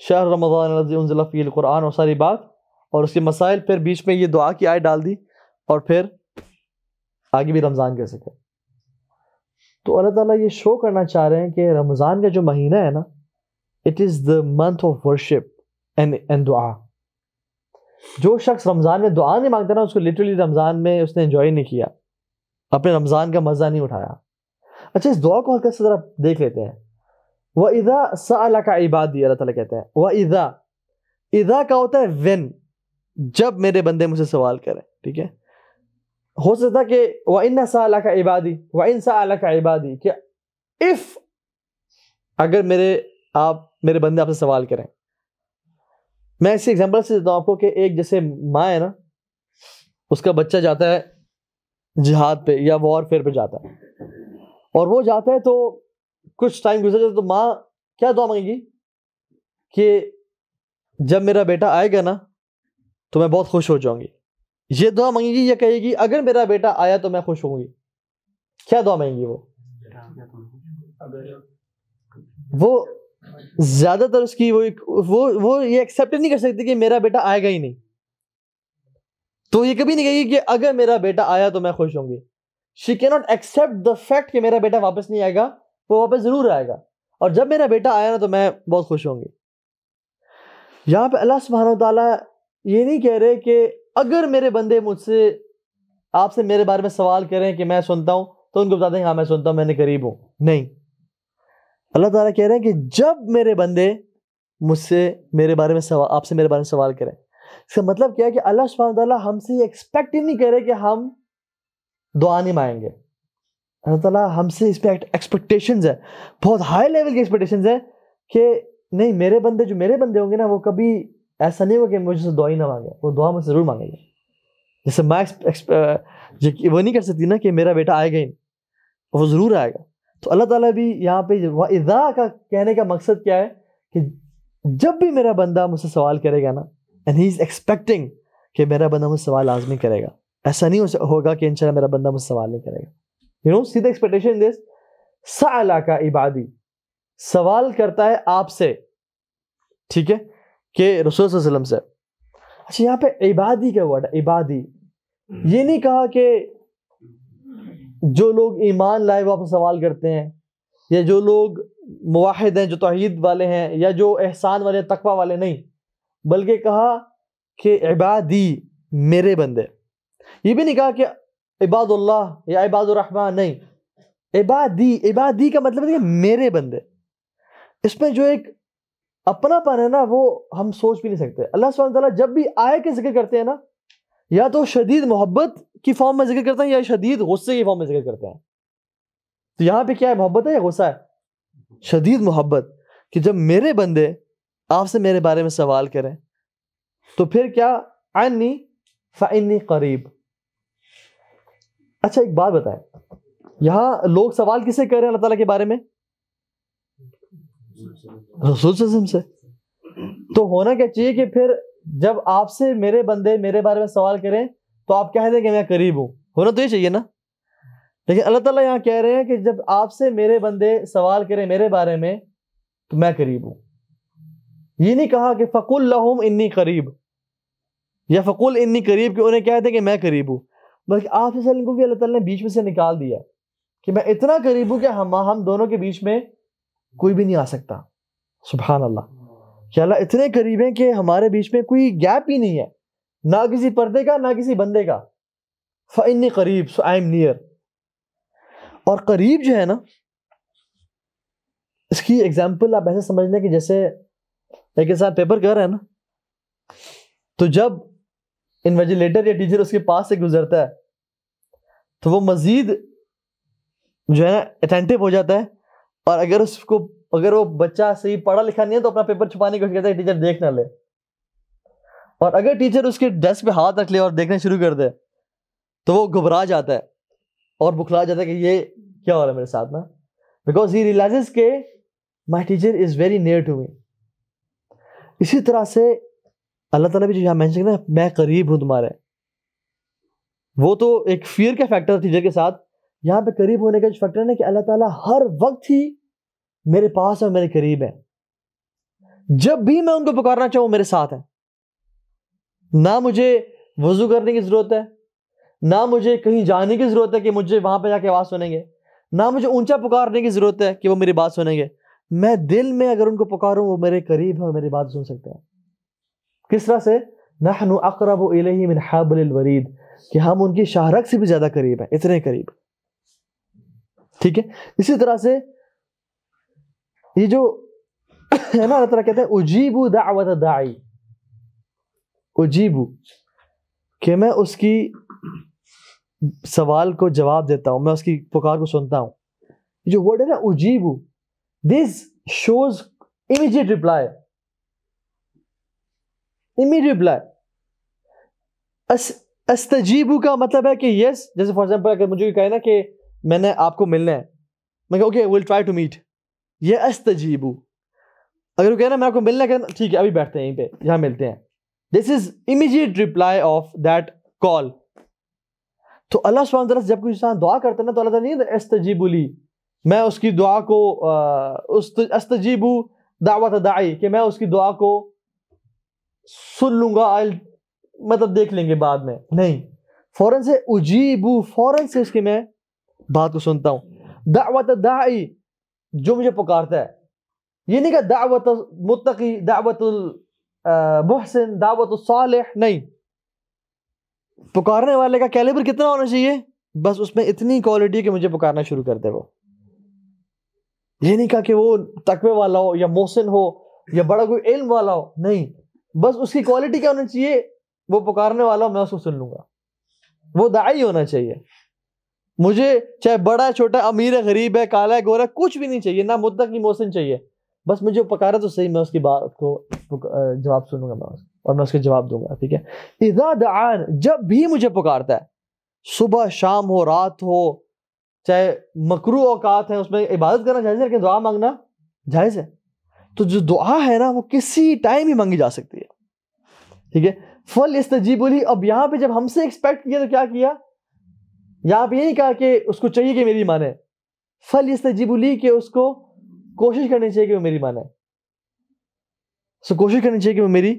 शाह रमज़ान क़ुरान और सारी बात और उसके मसाइल फिर बीच में ये दुआ की आय डाल दी और फिर आगे भी रमज़ान कैसे सके तो अल्लाह ताला ये शो करना चाह रहे हैं कि रमज़ान का जो महीना है ना it is the month of worship and and दुआ जो शख्स रमज़ान में दुआ नहीं मांगता ना उसको लिटरली रमज़ान में उसने इन्जॉय नहीं किया अपने रमज़ान का मज़ा नहीं उठाया अच्छा इस दुआ को हल्का से ज़रा देख लेते हैं व स अला का इबादी अल्लाह तला कहते हैं व इधा इधा का होता है वेन जब मेरे बंदे मुझसे सवाल करें ठीक है हो सकता कि व इन सा का इबादी व इन सा का इबादी कि इफ़ अगर मेरे आप मेरे बंदे आपसे सवाल करें मैं इसी एग्जांपल से देता हूँ आपको कि एक जैसे माँ है ना उसका बच्चा जाता है जिहाद पे या वॉरफेयर पे जाता है और वो जाता है तो कुछ टाइम गुजर जाए तो, तो माँ क्या दुआ मांगेगी कि जब मेरा बेटा आएगा ना तो मैं बहुत खुश हो जाऊंगी ये दुआ मांगेगी या कहेगी अगर मेरा बेटा आया तो मैं खुश होंगी क्या दुआ मांगेगी वो वो ज्यादातर उसकी वो वो वो ये एक्सेप्ट नहीं कर सकती कि मेरा बेटा आएगा ही नहीं तो ये कभी नहीं कहेगी कि अगर मेरा बेटा आया तो मैं खुश होंगी she cannot accept the fact कि मेरा बेटा वापस नहीं आएगा वो वापस ज़रूर आएगा और जब मेरा बेटा आया ना तो मैं बहुत खुश होंगी यहाँ पे अल्लाह सुबहान तला ये नहीं कह रहे कि अगर मेरे बंदे मुझसे आपसे मेरे बारे में सवाल करें कि मैं सुनता हूँ तो उनको बता दें हाँ मैं सुनता हूँ मैंने करीब हूँ नहीं अल्लाह ताला कह रहे हैं कि जब मेरे बंदे मुझसे मेरे बारे में सवाल आपसे मेरे बारे में सवाल करें इसका मतलब क्या है कि अल्लाह सुबहान हमसे ये एक्सपेक्ट ही नहीं करे कि हम दुआ नहीं मांगेंगे अल्लाह ताला हमसे इस पर एक्सपेक्टेशन है बहुत हाई लेवल की एक्सपेक्टेशन है कि नहीं मेरे बंदे जो मेरे बंदे होंगे ना वो कभी ऐसा नहीं होगा कि मुझसे दुआ ही ना मांगे वो दुआ मुझे ज़रूर मांगेंगे जैसे मैं वो नहीं कर सकती ना कि मेरा बेटा आएगा ही नहीं वो ज़रूर आएगा तो अल्लाह ताला भी यहाँ पे इज़ा का कहने का मकसद क्या है कि जब भी मेरा बंदा मुझसे सवाल करेगा ना एंड ही इज़ एक्सपेक्टिंग कि मेरा बंदा मुझसे सवाल लाजमी करेगा ऐसा नहीं होगा कि इन मेरा बंदा मुझसे सवाल नहीं करेगा you know see the expectation this साला का इबादी सवाल करता है आपसे ठीक है के रसूल से अच्छा यहाँ पे इबादी का वर्ड है इबादी ये नहीं कहा कि जो लोग ईमान लाए वो सवाल करते हैं या जो लोग मुहिद हैं जो तोहद वाले हैं या जो एहसान वाले तकवा वाले नहीं बल्कि कहा कि इबादी मेरे बंदे ये भी नहीं कहा कि इबादुल्लाह या इबादुर्रहमान नहीं इबादी इबादी का मतलब है मेरे बंदे इसमें जो एक अपनापन है ना वो हम सोच भी नहीं सकते अल्लाह सुबह जब भी आय के जिक्र करते हैं ना या तो शदीद मोहब्बत की फॉर्म में जिक्र करते हैं या शदीद गुस्से की फॉर्म में जिक्र करते हैं तो यहाँ पे क्या है मोहब्बत है या गुस्सा है शदीद मोहब्बत कि जब मेरे बंदे आपसे मेरे बारे में सवाल करें तो फिर क्या आनी फ़ाइनी करीब अच्छा एक बात बताए यहाँ लोग सवाल किसे कर रहे हैं अल्लाह ताला के बारे में रसूल से तो होना क्या चाहिए कि फिर जब आपसे मेरे बंदे मेरे बारे में सवाल करें तो आप कह दें कि मैं करीब हूं होना तो ये चाहिए ना लेकिन अल्लाह ताला यहाँ कह रहे हैं कि जब आपसे मेरे बंदे सवाल करें मेरे बारे में तो मैं करीब हूं ये नहीं कहा कि फ़कुल लहुम इन्नी करीब या फ़कुल इन्नी करीब कि उन्हें कह दें कि मैं करीब हूं बल्कि आप को भी अल्लाह ने बीच में से निकाल दिया कि मैं इतना करीब हूँ कि हम हम दोनों के बीच में कोई भी नहीं आ सकता सुबहान अल्लाह कि अल्लाह इतने करीब हैं कि हमारे बीच में कोई गैप ही नहीं है ना किसी पर्दे का ना किसी बंदे का फ़ैन करीब सो आई एम नियर और करीब जो है ना इसकी एग्जाम्पल आप ऐसे समझ लें कि जैसे एक साथ पेपर कर रहे हैं ना तो जब इन्वेजिलेटर या टीचर उसके पास से गुजरता है तो वो मज़ीद जो है ना अटेंटिव हो जाता है और अगर उसको अगर वो बच्चा सही पढ़ा लिखा नहीं है तो अपना पेपर छुपाने की कोशिश करता है टीचर देख ना ले और अगर टीचर उसके डेस्क पे हाथ रख ले और देखना शुरू कर दे तो वो घबरा जाता है और बुखला जाता है कि ये क्या हो रहा है मेरे साथ ना बिकॉज ही रियलाइज के my teacher is very near to me इसी तरह से अल्लाह ताला भी जो यहाँ मैंशन करना मैं करीब हूँ तुम्हारे वो तो एक फियर का फैक्टर थी के साथ यहाँ पे करीब होने का जो फैक्टर है ना कि अल्लाह ताला हर वक्त ही मेरे पास है मेरे करीब है जब भी मैं उनको पुकारना चाहूँ मेरे साथ है ना मुझे वजू करने की ज़रूरत है ना मुझे कहीं जाने की ज़रूरत है कि मुझे वहाँ पर जाके आवाज़ सुनेंगे ना मुझे ऊंचा पुकारने की ज़रूरत है कि वो मेरी बात सुनेंगे मैं दिल में अगर उनको पुकारूँ वो मेरे करीब है और मेरी बात सुन सकते हैं किस तरह से नहनु अकरब मिन हाबल वरीद कि हम उनकी शाहरक से भी ज़्यादा करीब हैं इतने करीब ठीक है इसी तरह से ये जो है ना तरह कहते हैं उजीबू दावत दाई उजीबू कि मैं उसकी सवाल को जवाब देता हूं मैं उसकी पुकार को सुनता हूं जो वर्ड है ना उजीबू this shows immediate reply immediate reply अस्तजीबू का मतलब है कि यस जैसे फॉर एग्जाम्पल अगर मुझे कहे ना कि मैंने आपको मिलना है मैं okay will try to meet ये अस्तजीबू अगर वो ना मैं आपको मिलना कहना ठीक है अभी बैठते हैं यहीं पे यहाँ मिलते हैं this is immediate reply of that call तो अल्लाह सुबह जब कोई इंसान दुआ करता है ना तो अल्लाह नहीं अस्तजीबुली मैं उसकी दुआ को अस्तजीबू दावत दाई कि मैं उसकी दुआ को सुन लूंगा आई मतलब देख लेंगे बाद में नहीं फौरन से उजीबू फौरन से उसकी मैं बात को सुनता हूँ दावत दाई जो मुझे पुकारता है ये नहीं कहा दावत मुतकी दावत मोहसिन दावत सालिह नहीं पुकारने वाले का कैलिबर कितना होना चाहिए बस उसमें इतनी क्वालिटी कि मुझे पुकारना शुरू कर दे वो ये नहीं कहा कि वो तकबे वाला हो या मोहसिन हो या बड़ा कोई इल्म वाला हो नहीं बस उसकी क्वालिटी क्या होनी चाहिए वो पुकारने वाला मैं उसको सुन लूंगा वो दाई होना चाहिए मुझे चाहे बड़ा है छोटा अमीर है गरीब है काला है गोरा कुछ भी नहीं चाहिए ना मुद्दा की मोहसिन चाहिए बस मुझे पकारे तो सही मैं उसकी बात को जवाब सुनूंगा मैं और मैं उसके जवाब दूंगा ठीक है इजा दान जब भी मुझे पुकारता है सुबह शाम हो रात हो चाहे मकरू औकात है उसमें इबादत करना जायज़ है लेकिन दुआ मांगना जायज़ है तो जो दुआ है ना वो किसी टाइम ही मांगी जा सकती है ठीक है फल इस तजी बोली अब यहां पे जब हमसे एक्सपेक्ट किया तो क्या किया यहां पे यही कहा कि उसको चाहिए कि मेरी माने फल इस तजी बोली कि उसको कोशिश करनी चाहिए कि वो मेरी माने सो कोशिश करनी चाहिए कि वो मेरी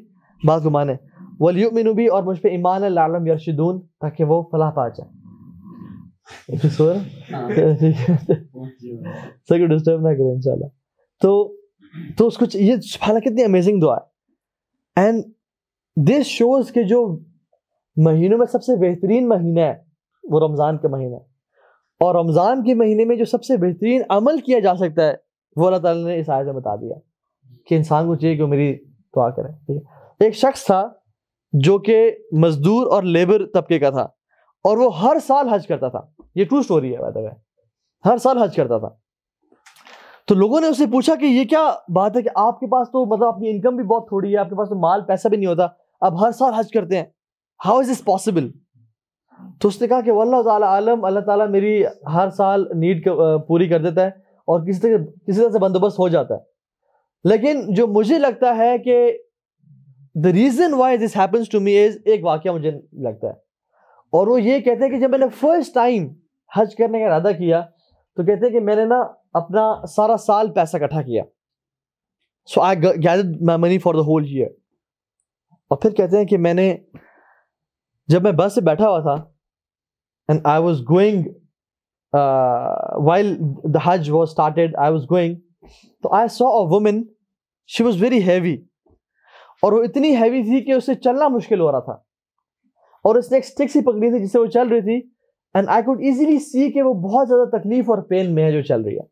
बात को माने वलियु मिनूबी और मुझ पर ईमान लालम यरशिदून ताकि वो फलाह पा जाए तो सर डिस्टर्ब हाँ। ना करें इंशाल्लाह तो तो उसको ये हालांकि कितनी अमेजिंग दुआ है एंड दिस शोज के जो महीनों में सबसे बेहतरीन महीना है वो रमज़ान का महीना है और रमज़ान के महीने में जो सबसे बेहतरीन अमल किया जा सकता है वो अल्लाह ताला ने इस आयत में बता दिया कि इंसान को चाहिए कि मेरी दुआ करें ठीक है एक शख्स था जो कि मज़दूर और लेबर तबके का था और वो हर साल हज करता था ये ट्रू स्टोरी है वैसे हर साल हज करता था तो लोगों ने उससे पूछा कि ये क्या बात है कि आपके पास तो मतलब आपकी इनकम भी बहुत थोड़ी है आपके पास तो माल पैसा भी नहीं होता आप हर साल हज करते हैं हाउ इज दिस पॉसिबल तो उसने कहा कि वल्ला आलम अल्लाह ताला मेरी हर साल नीड पूरी कर देता है और किसी तरह किसी तरह से बंदोबस्त हो जाता है लेकिन जो मुझे लगता है कि the reason why this happens to me is एक वाक्य मुझे लगता है और वो ये कहते हैं कि जब मैंने फर्स्ट टाइम हज करने का इरादा किया तो कहते हैं कि मैंने ना अपना सारा साल पैसा इकट्ठा किया so I gathered my money for the whole year और फिर कहते हैं कि मैंने जब मैं बस से बैठा हुआ था and I was going while the हज was started I was going तो I saw a women she was very heavy और वो इतनी हैवी थी कि उसे चलना मुश्किल हो रहा था और उसने एक स्टिक सी पकड़ी थी जिससे वो चल रही थी and I could easily see कि वो बहुत ज्यादा तकलीफ और पेन में है जो चल रही है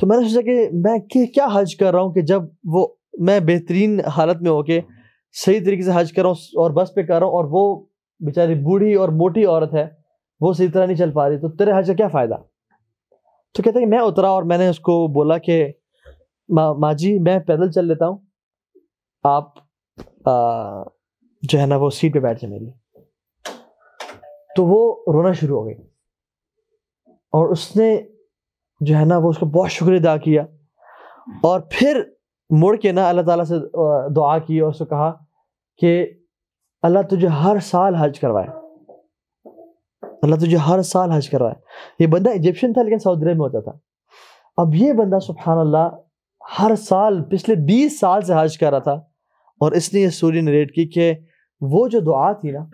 तो मैंने सोचा कि मैं क्या हज कर रहा हूँ कि जब वो मैं बेहतरीन हालत में होके सही तरीके से हज कर रहा हूँ और बस पे कर रहा हूँ और वो बेचारी बूढ़ी और मोटी औरत है वो सही तरह नहीं चल पा रही तो तेरे हज का क्या फ़ायदा तो कहते हैं मैं उतरा और मैंने उसको बोला कि मा माँ जी मैं पैदल चल लेता हूँ आप आ, जो है ना वो सीट पे बैठ जाए मेरी तो वो रोना शुरू हो गई और उसने जो है ना वो उसको बहुत शुक्र अदा किया और फिर मुड़ के ना अल्लाह ताला से दुआ की और उसको कहा कि अल्लाह तुझे हर साल हज करवाए अल्लाह तुझे हर साल हज करवाए ये बंदा इजिप्शियन था लेकिन सऊदी अरब में होता था अब ये बंदा सुबहान अल्लाह हर साल पिछले 20 साल से हज कर रहा था और इसने ये स्टोरी नरेट की कि वो जो दुआ थी ना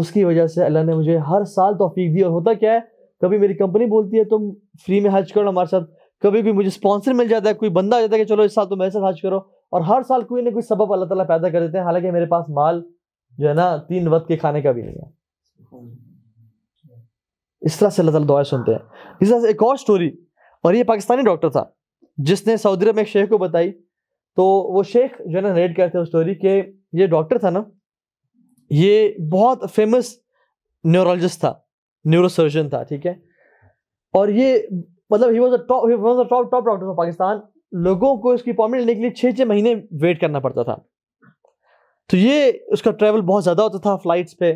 उसकी वजह से अल्लाह ने मुझे हर साल तोफीक दी और होता क्या है कभी मेरी कंपनी बोलती है तुम फ्री में हज करो हमारे साथ कभी भी मुझे स्पॉन्सर मिल जाता है कोई बंदा आ जाता है कि चलो इस साल तुम तो मेरे साथ हज करो और हर साल कोई ना कोई सबब अल्लाह ताला पैदा कर देते हैं हालांकि मेरे पास माल जो है ना तीन वक्त के खाने का भी नहीं है इस तरह से अल्लाह ताला दुआएं सुनते हैं इस तरह से एक और स्टोरी और ये पाकिस्तानी डॉक्टर था जिसने सऊदी अरब में एक शेख को बताई तो वो शेख जो है ना रेड करते हैं स्टोरी के ये डॉक्टर था ना ये बहुत फेमस न्यूरोलॉजिस्ट था न्यूरोसर्जन था ठीक है और ये मतलब he was top he was top top doctor of Pakistan लोगों को इसकी अपॉइंटमेंट लेने के लिए छः छः महीने वेट करना पड़ता था तो ये उसका ट्रैवल बहुत ज़्यादा होता था फ्लाइट्स पे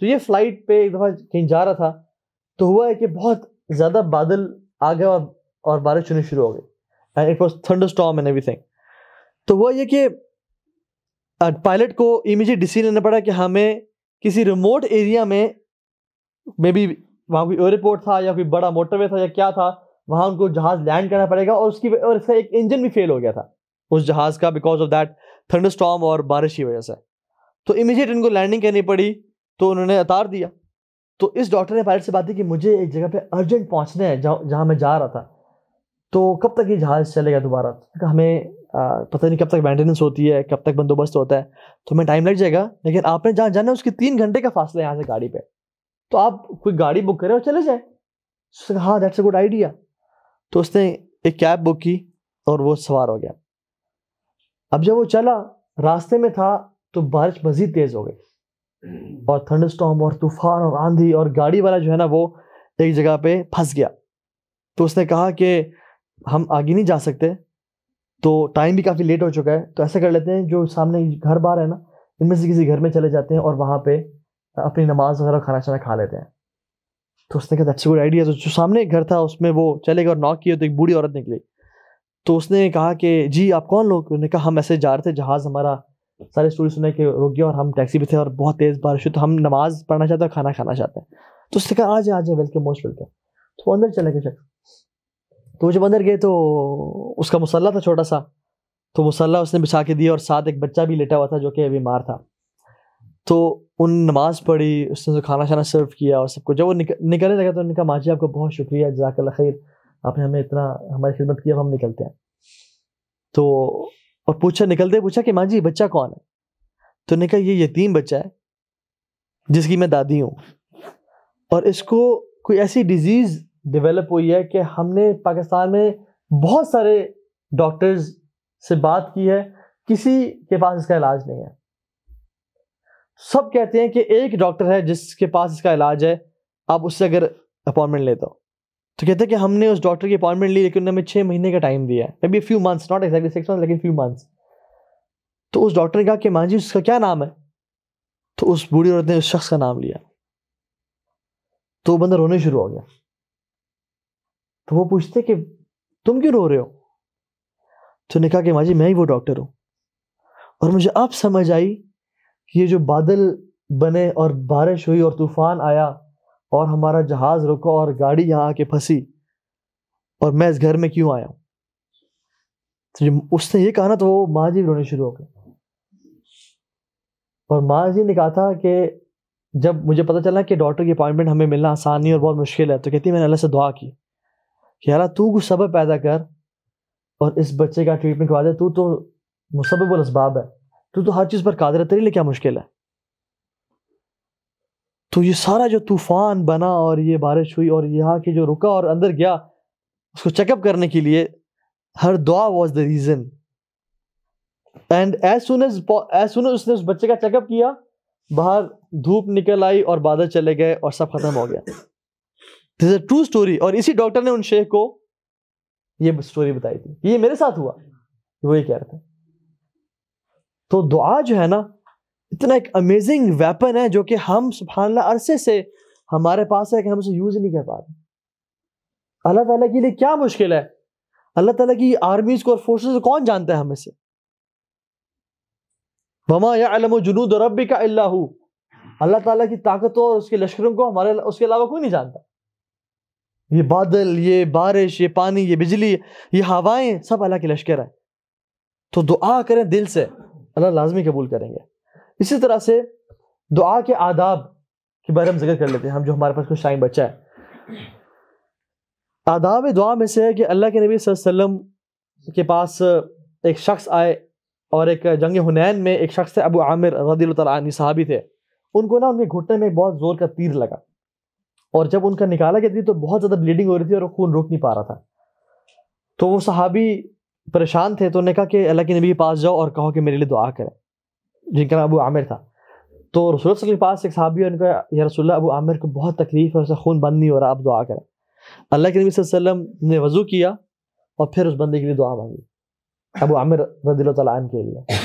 तो ये फ्लाइट पे एक दफ़ा कहीं जा रहा था तो हुआ है कि बहुत ज़्यादा बादल आ गया और, बारिश होनी शुरू हो गई and it was thunder storm and every तो हुआ ये कि पायलट को इमीजिएट डिसीजन लेना पड़ा कि हमें किसी रिमोट एरिया में मे बी वहाँ कोई एयरपोर्ट था या कोई बड़ा मोटरवे था या क्या था वहाँ उनको जहाज़ लैंड करना पड़ेगा और उसकी और इसका एक इंजन भी फेल हो गया था उस जहाज़ का because of that thunder storm और बारिश की वजह से तो इमीजिएट इनको लैंडिंग करनी पड़ी तो उन्होंने उतार दिया तो इस डॉक्टर ने पायलट से बात की कि मुझे एक जगह पे अर्जेंट पहुँचना है जहाँ मैं जा रहा था तो कब तक ये जहाज़ चलेगा दोबारा तो हमें पता नहीं कब तक मेंटेनेंस होती है कब तक बंदोबस्त होता है तो हमें टाइम लग जाएगा लेकिन आपने जहाँ जाना है उसके तीन घंटे का फासला यहाँ से गाड़ी पे तो आप कोई गाड़ी बुक करें और चले जाए उसने कहा हाँ दैट्स अ गुड आइडिया तो उसने एक कैब बुक की और वो सवार हो गया अब जब वो चला रास्ते में था तो बारिश मज़ीद तेज़ हो गई और थंडर स्टॉम और तूफान और आंधी और गाड़ी वाला जो है ना वो एक जगह पे फंस गया तो उसने कहा कि हम आगे नहीं जा सकते तो टाइम भी काफ़ी लेट हो चुका है तो ऐसा कर लेते हैं जो सामने घर बार है ना इनमें से किसी घर में चले जाते हैं और वहाँ पे अपनी नमाज वगैरह खाना छाना खा लेते हैं तो उसने कहा अच्छी गुड आइडिया तो जो सामने घर था उसमें वो चले गए और नॉक किए तो एक बूढ़ी औरत निकली तो उसने कहा कि जी आप कौन लोग उन्होंने कहा हम ऐसे जा रहे थे जहाज़ हमारा सारे स्टूडेंट्स सुने के रुक गया और हम टैक्सी पे थे और बहुत तेज़ बारिश हुई तो हम नमाज़ पढ़ना चाहते हैं खाना खाना चाहते हैं तो उसने कहा आ जाए आ जाए वेलकम मोस्ट वेलकम तो अंदर चले गए शख्स तो जब अंदर गए तो उसका मुसल्ला था छोटा सा तो मुसल्ला उसने बिछा के दिया और साथ एक बच्चा भी लेटा हुआ था जो कि बीमार था तो उन नमाज पढ़ी उसने खाना शाना सर्व किया और सबको जब वो निक, निकलने लगा तो उनका माँ जी आपका बहुत शुक्रिया जजाकल्ला खैर आपने हमें इतना हमारी खिदमत की अब हम निकलते हैं तो और पूछा निकलते पूछा कि माँ जी बच्चा कौन है तो ने कहा ये यतीम बच्चा है जिसकी मैं दादी हूँ और इसको कोई ऐसी डिजीज़ डेवलप हुई है कि हमने पाकिस्तान में बहुत सारे डॉक्टर्स से बात की है किसी के पास इसका इलाज नहीं है सब कहते हैं कि एक डॉक्टर है जिसके पास इसका इलाज है आप उससे अगर अपॉइंटमेंट लेते हो तो कहते हैं कि हमने उस डॉक्टर की अपॉइंटमेंट ली लेकिन उन्होंने छः महीने का टाइम दिया है maybe few months not exactly six month लेकिन फ्यू मंथ्स तो उस डॉक्टर ने कहा कि मान जी उसका क्या नाम है तो उस बूढ़ी औरत ने उस शख्स का नाम लिया तो बंदा रोने शुरू हो गया तो वो पूछते कि तुम क्यों रो रहे हो तो ने कहा कि माँ जी मैं ही वो डॉक्टर हूँ और मुझे अब समझ आई कि ये जो बादल बने और बारिश हुई और तूफान आया और हमारा जहाज रुका और गाड़ी यहाँ आके फंसी और मैं इस घर में क्यों आया तो जब उसने ये कहा ना तो वो माँ जी रोने शुरू हो गए और माँ जी ने कहा था कि जब मुझे पता चला कि डॉक्टर की अपॉइंटमेंट हमें मिलना आसान नहीं और बहुत मुश्किल है तो कहती मैंने अल्लाह से दुआ की कि यार तू कुछ सबब पैदा कर और इस बच्चे का ट्रीटमेंट करवा दे तू तो मुसब इसबाब है तू तो हर चीज़ पर कादर है तेरे लिए क्या मुश्किल है तो ये सारा जो तूफान बना और ये बारिश हुई और यहाँ के जो रुका और अंदर गया उसको चेकअप करने के लिए हर दुआ was the reason and as soon as as soon उसने उस बच्चे का चेकअप किया बाहर धूप निकल आई और बादल चले गए और सब खत्म हो गया दिस अ ट्रू स्टोरी और इसी डॉक्टर ने उन शेख को ये स्टोरी बताई थी ये मेरे साथ हुआ वो ये कह रहे थे तो दुआ जो है ना इतना एक अमेजिंग वेपन है जो कि हम सुबहानला अरसे से हमारे पास है कि हम उसे यूज नहीं कर पा रहे अल्लाह ताला के लिए क्या मुश्किल है अल्लाह ताला की आर्मीज को और फोर्सेस को कौन जानता है हमें से ममा या अलम जुनूद रबी का अल्लाह अल्लाह ताला की ताकतों और उसके लश्करों को हमारे उसके अलावा कोई नहीं जानता ये बादल ये बारिश ये पानी ये बिजली ये हवाएं सब अल्लाह के लश्कर है तो दुआ करें दिल से अल्लाह लाजमी कबूल करेंगे इसी तरह से दुआ के आदाब के बारे में जिक्र कर लेते हैं हम जो हमारे पास कुछ टाइम बचा है आदाब दुआ में से है कि अल्लाह के नबी वसल्लम के पास एक शख्स आए और एक जंग हुनैन में एक शख्स थे अबू आमिर रदी साहबी थे उनको ना उनके घुटने में बहुत ज़ोर का तीर लगा और जब उनका निकाला गया तो बहुत ज़्यादा ब्लीडिंग हो रही थी और खून रोक नहीं पा रहा था तो वो सहाबी परेशान थे तो उन्होंने कहा कि अल्लाह के नबी के पास जाओ और कहो कि मेरे लिए दुआ करें जिनका नाम अबू आमिर था तो रसूल के पास एक सहाबी और उनका यह रसोल्ला अबू आमिर को बहुत तकलीफ है उसका खून बंद नहीं हो रहा आप दुआ करें अल्लाह के नबी वसल्लम ने वज़ू किया और फिर उस बंदे के लिए दुआ मांगी अबू आमिर रदील तन के लिए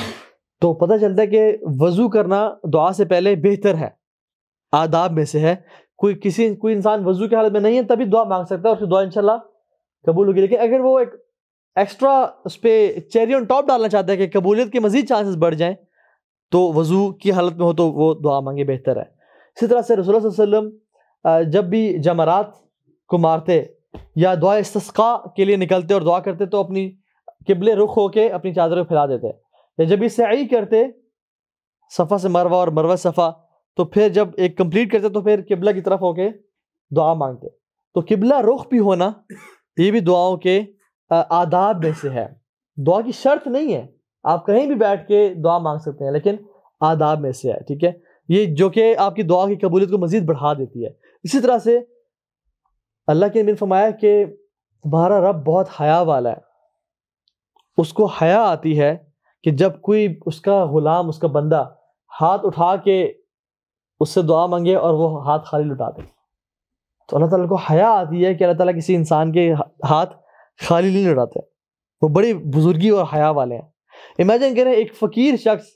तो पता चलता है कि वज़ू करना दुआ से पहले बेहतर है आदाब में से है कोई किसी कोई इंसान वजू की हालत में नहीं है तभी दुआ मांग सकता है उसकी दुआ इनशाला कबूल होगी लेकिन अगर वो एक एक्स्ट्रा उस पर चेरी ऑन टॉप डालना चाहता है कि कबूलियत के मज़ीद चांसेस बढ़ जाएँ तो वज़ू की हालत में हो तो वो दुआ मांगे बेहतर है इसी तरह से रसोल वसम जब भी जमरात को मारते या दुआ इसका के लिए निकलते और दुआ करते तो अपनी किबले रुख होकर अपनी चादर को फैला देते या जब भी सही करते सफ़ा से मरवा और मरवा सफ़ा तो फिर जब एक कंप्लीट करते तो फिर किबला की तरफ होके दुआ मांगते तो किबला रुख भी होना ये भी दुआओं के आदाब में से है दुआ की शर्त नहीं है आप कहीं भी बैठ के दुआ मांग सकते हैं लेकिन आदाब में से है ठीक है ये जो कि आपकी दुआ की कबूलियत को मज़ीद बढ़ा देती है इसी तरह से अल्लाह के नबी फरमाया कि तुम्हारा रब बहुत हया वाला है उसको हया आती है कि जब कोई उसका ग़ुलाम उसका बंदा हाथ उठा के उससे दुआ मांगे और वो हाथ खाली लुटा दे तो अल्लाह ताला को हया आती है कि अल्लाह ताला किसी इंसान के हाथ खाली नहीं लुटाते वो बड़ी बुजुर्गी और हया वाले हैं इमेजिन करें एक फ़कीर शख्स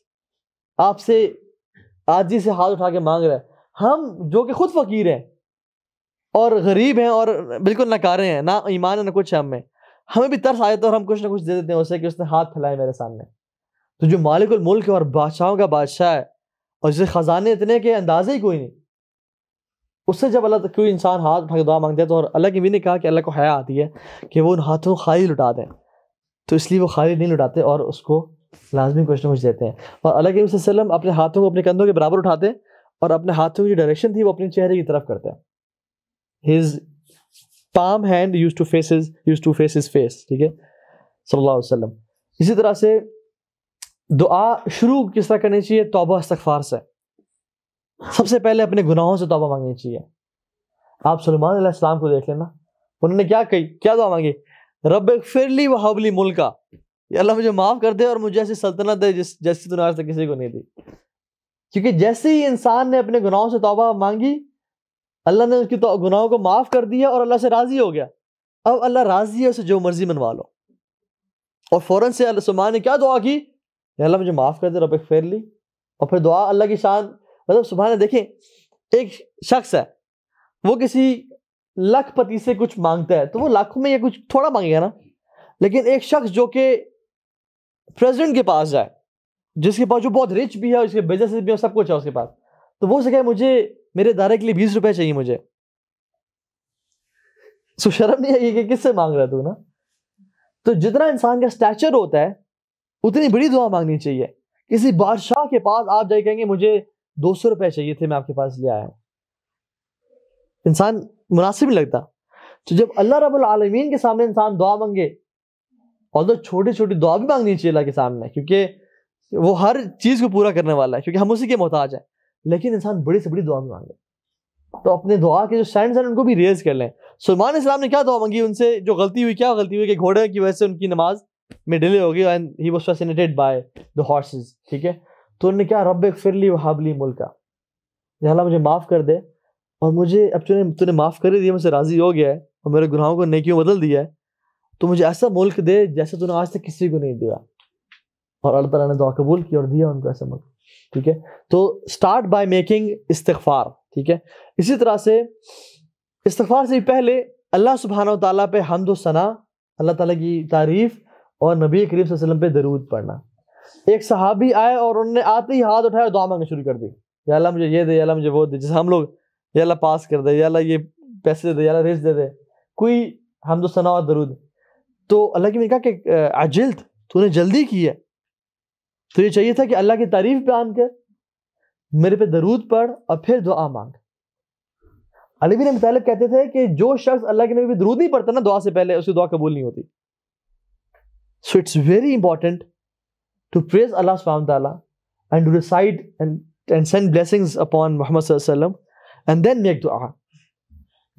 आपसे आजी से हाथ उठा के मांग रहे हैं हम जो कि खुद फ़कीर हैं और गरीब हैं और बिल्कुल नकारे हैं ना ईमान है ना कुछ है हमें हमें भी तरस आ जाता है और हम कुछ ना कुछ दे देते हैं उसे कि उसने हाथ फैलाए मेरे सामने तो जो मालिकुल मुल्क और बादशाहों का बादशाह है और जिसे ख़जाने इतने के अंदाजे ही कोई नहीं उससे जब अल्लाह कोई इंसान हाथ उठा दुआ मांगते हैं तो और अल्लाह की भी ने कहा कि अल्लाह को हया आती है कि वो उन हाथों को खाली लुटा दें तो इसलिए वो खाली नहीं लुटाते और उसको लाजमी कुछ ना कुछ देते हैं और अल्लाह के वसलम अपने हाथों को अपने कंधों के बराबर उठाते हैं और अपने हाथों की जो डायरेक्शन थी वो अपने चेहरे की तरफ करते हैं his palm hand use to face use to face his face ठीक है सल्ला वसलम इसी तरह से दुआ शुरू किस तरह करनी चाहिए तोबा इस्तफार से सबसे पहले अपने गुनाहों से तोबा मांगनी चाहिए आप सलमान इस्लाम को देख लेना उन्होंने क्या कही क्या दुआ मांगी रब फिरली वहाबली हबली मुल्का अल्लाह मुझे माफ़ कर दे और मुझे ऐसी सल्तनत दे जिस जैसी तूने से किसी को नहीं दी क्योंकि जैसे ही इंसान ने अपने गुनाहों से तोबा मांगी अल्लाह ने उसकी तो गुनाहों को माफ़ कर दिया और अल्लाह से राज़ी हो गया अब अल्लाह राज़ी है उसे जो मर्ज़ी मनवा लो और फ़ौरन से सलमान ने क्या दुआ की अल्लाह मुझे माफ़ कर दे रब फेरली और फिर दुआ अल्लाह की शान मतलब सुबह ने देखें एक शख्स है वो किसी पति से कुछ मांगता है तो वो लाखों में या कुछ थोड़ा मांगेगा ना लेकिन एक शख्स जो कि प्रेसिडेंट के पास जाए जिसके पास जो बहुत रिच भी है उसके बिजनेस भी है सब कुछ है उसके पास तो वो से कहे मुझे मेरे दायरे के लिए बीस रुपए चाहिए मुझे सो तो शर्म नहीं आएगी कि किससे मांग रहा तू ना तो जितना इंसान का स्टैचर होता है उतनी बड़ी दुआ मांगनी चाहिए किसी बादशाह के पास आप जाए कहेंगे मुझे दो सौ रुपए चाहिए थे मैं आपके पास ले आया इंसान मुनासिब नहीं लगता तो जब अल्लाह रब्बुल आलमीन के सामने इंसान दुआ मांगे और तो छोटी छोटी दुआ भी मांगनी चाहिए अल्लाह के सामने क्योंकि वो हर चीज़ को पूरा करने वाला है क्योंकि हम उसी के मोहताज हैं लेकिन इंसान बड़ी से बड़ी दुआ भी मांगे तो अपने दुआ के जो स्टैंड हैं उनको भी रेज कर लें सलमान इस्लाम ने क्या दुआ मांगी उनसे जो गलती हुई क्या गलती हुई कि घोड़े की वजह से उनकी नमाज में डिले हो गया and he was fascinated by the horses ठीक है तो उन्होंने क्या रब फिर ली वहाबली मुल्का जहाला मुझे माफ़ कर दे और मुझे अब तूने तूने माफ़ कर ही दिया मुझसे राज़ी हो गया है और मेरे गुनाहों को नेकियों बदल दिया है तो मुझे ऐसा मुल्क दे जैसे तूने आज तक किसी को नहीं दिया और अल्लाह तला ने दुआ कबूल की और दिया उनको ऐसा मुल्क ठीक है तो स्टार्ट बाय मेकिंग इस्तफार ठीक है इसी तरह से इस्तफार से पहले अल्लाह सुबहाना ताली पर हमदोसना अल्लाह ताला की तारीफ़ और नबी करीम वसल्लम पे दरूद पढ़ना एक सहाबी आए और उन्होंने आते ही हाथ उठाया और दुआ मांगना शुरू कर दी या मुझे ये दे या मुझे वो दे जैसे हम लोग ये अल्लाह पास कर दे या ये पैसे दे दे या रिज दे दे कोई हम तो सना और दरूद तो अल्लाह की कहा कि अजिल्त तूने जल्दी की है तो ये चाहिए था कि अल्लाह की तारीफ बयान कर मेरे पे दरूद पढ़ और फिर दुआ मांग अली बिन मुतालब कहते थे कि जो शख्स अल्लाह के नबी पे दरूद नहीं पढ़ता ना दुआ से पहले उसकी दुआ कबूल नहीं होती So it's very important to praise Allah subhanahu wa ta'ala and to recite and, and send blessings upon Muhammad sallallahu and then make dua.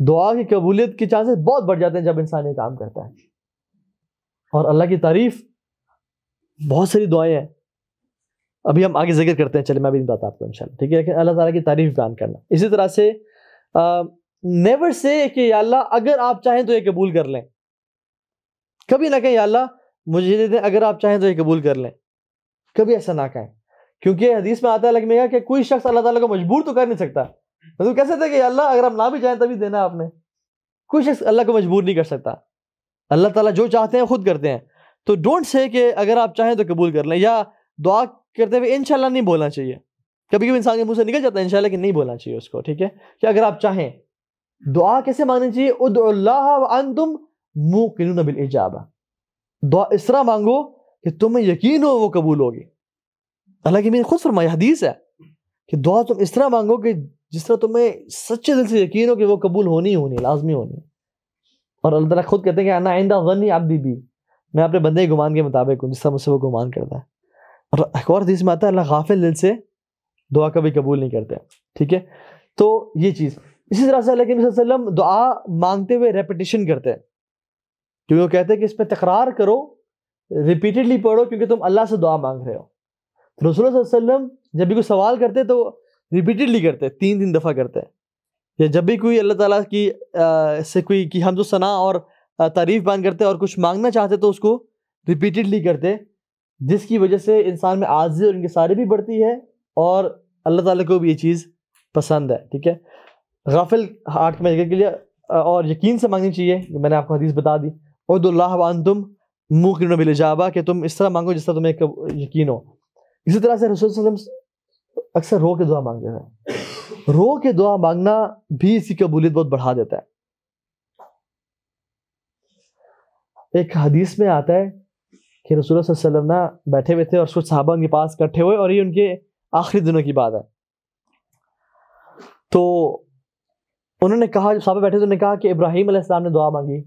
दुआ की कबूलियत के चांसेस बहुत बढ़ जाते हैं जब इंसान ये काम करता है और अल्लाह की तारीफ बहुत सारी दुआएं हैं अभी हम आगे जिक्र करते हैं चले मैं अभी बताता आपको इंशाल्लाह ठीक है लेकिन अल्लाह ताला की तारीफ बयान करना इसी तरह से आ, नेवर से कि अल्लाह अगर आप चाहें तो ये कबूल कर लें कभी ना कहें अल्लाह मुझे दे दें अगर आप चाहें तो ये कबूल कर लें कभी ऐसा ना कहें क्योंकि हदीस में आता है लगमेगा कि कोई शख्स अल्लाह ताला को मजबूर तो कर नहीं सकता मतलब कह सकते कि अल्लाह अगर आप ना भी चाहें तभी देना आपने कोई शख्स अल्लाह को मजबूर नहीं कर सकता अल्लाह ताला जो चाहते हैं खुद करते हैं तो डोंट से कि अगर आप चाहें तो कबूल कर लें या दुआ करते हुए इनशाला नहीं बोलना चाहिए कभी कभी इंसान के मुंह से निकल जाता है इनशाला कि नहीं बोलना चाहिए उसको ठीक है कि अगर आप चाहें दुआ कैसे मांगनी चाहिए उद्ला तुम मुँह किन बिल दुआ इस तरह मांगो कि तुम्हें यकीन हो वो कबूल होगी अल्लाह की मैंने खुद फरमाया हदीस है कि दुआ तुम इस तरह मांगो कि जिस तरह तुम्हें सच्चे दिल से यकीन हो कि वो कबूल होनी ही होनी लाजमी होनी और अल्लाह तला खुद कहते हैं कि आना आइंदा आप दी भी मैं अपने बंदे के गुमान के मुताबिक हूँ जिस तरह मुझसे वो गुमान करता है और एक और हदीस में आता है अल्लाह गाफिल दिल से दुआ कभी कबूल नहीं करते ठीक है तो ये चीज़ इसी तरह से लेकिन वसल्लम दुआ मांगते हुए रेपिटेशन करते हैं क्योंकि वो कहते हैं कि इस पर तकरार करो रिपीटेडली पढ़ो क्योंकि तुम अल्लाह से दुआ मांग रहे हो तो रसोल्लम जब भी कोई सवाल करते तो रिपीटेडली करते तीन तीन दफ़ा करते हैं या जब भी कोई अल्लाह ताला की आ, से कोई की हम जो सना और तारीफ़ बयान करते और कुछ मांगना चाहते तो उसको रिपीटेडली करते जिसकी वजह से इंसान में आजी और इंकसारी भी बढ़ती है और अल्लाह ताला को भी ये चीज़ पसंद है ठीक है गाफिल हार्ट में के लिए और यकीन से मांगनी चाहिए मैंने आपको हदीस बता दी उदुल्लाम मुकिन बिलजाबा कि तुम इस तरह मांगो जिस तरह तुम्हें यकीन हो इसी तरह से रसूल अक्सर रो के दुआ मांगते हैं रो के दुआ मांगना भी इसकी कबूलियत बहुत बढ़ा देता है एक हदीस में आता है कि रसूल वसल्लम ना बैठे हुए थे और कुछ साहबा उनके पास इकट्ठे हुए और ये उनके आखिरी दिनों की बात है तो उन्होंने कहा जब साहबा बैठे तो उन्होंने कहा कि इब्राहिम ने दुआ मांगी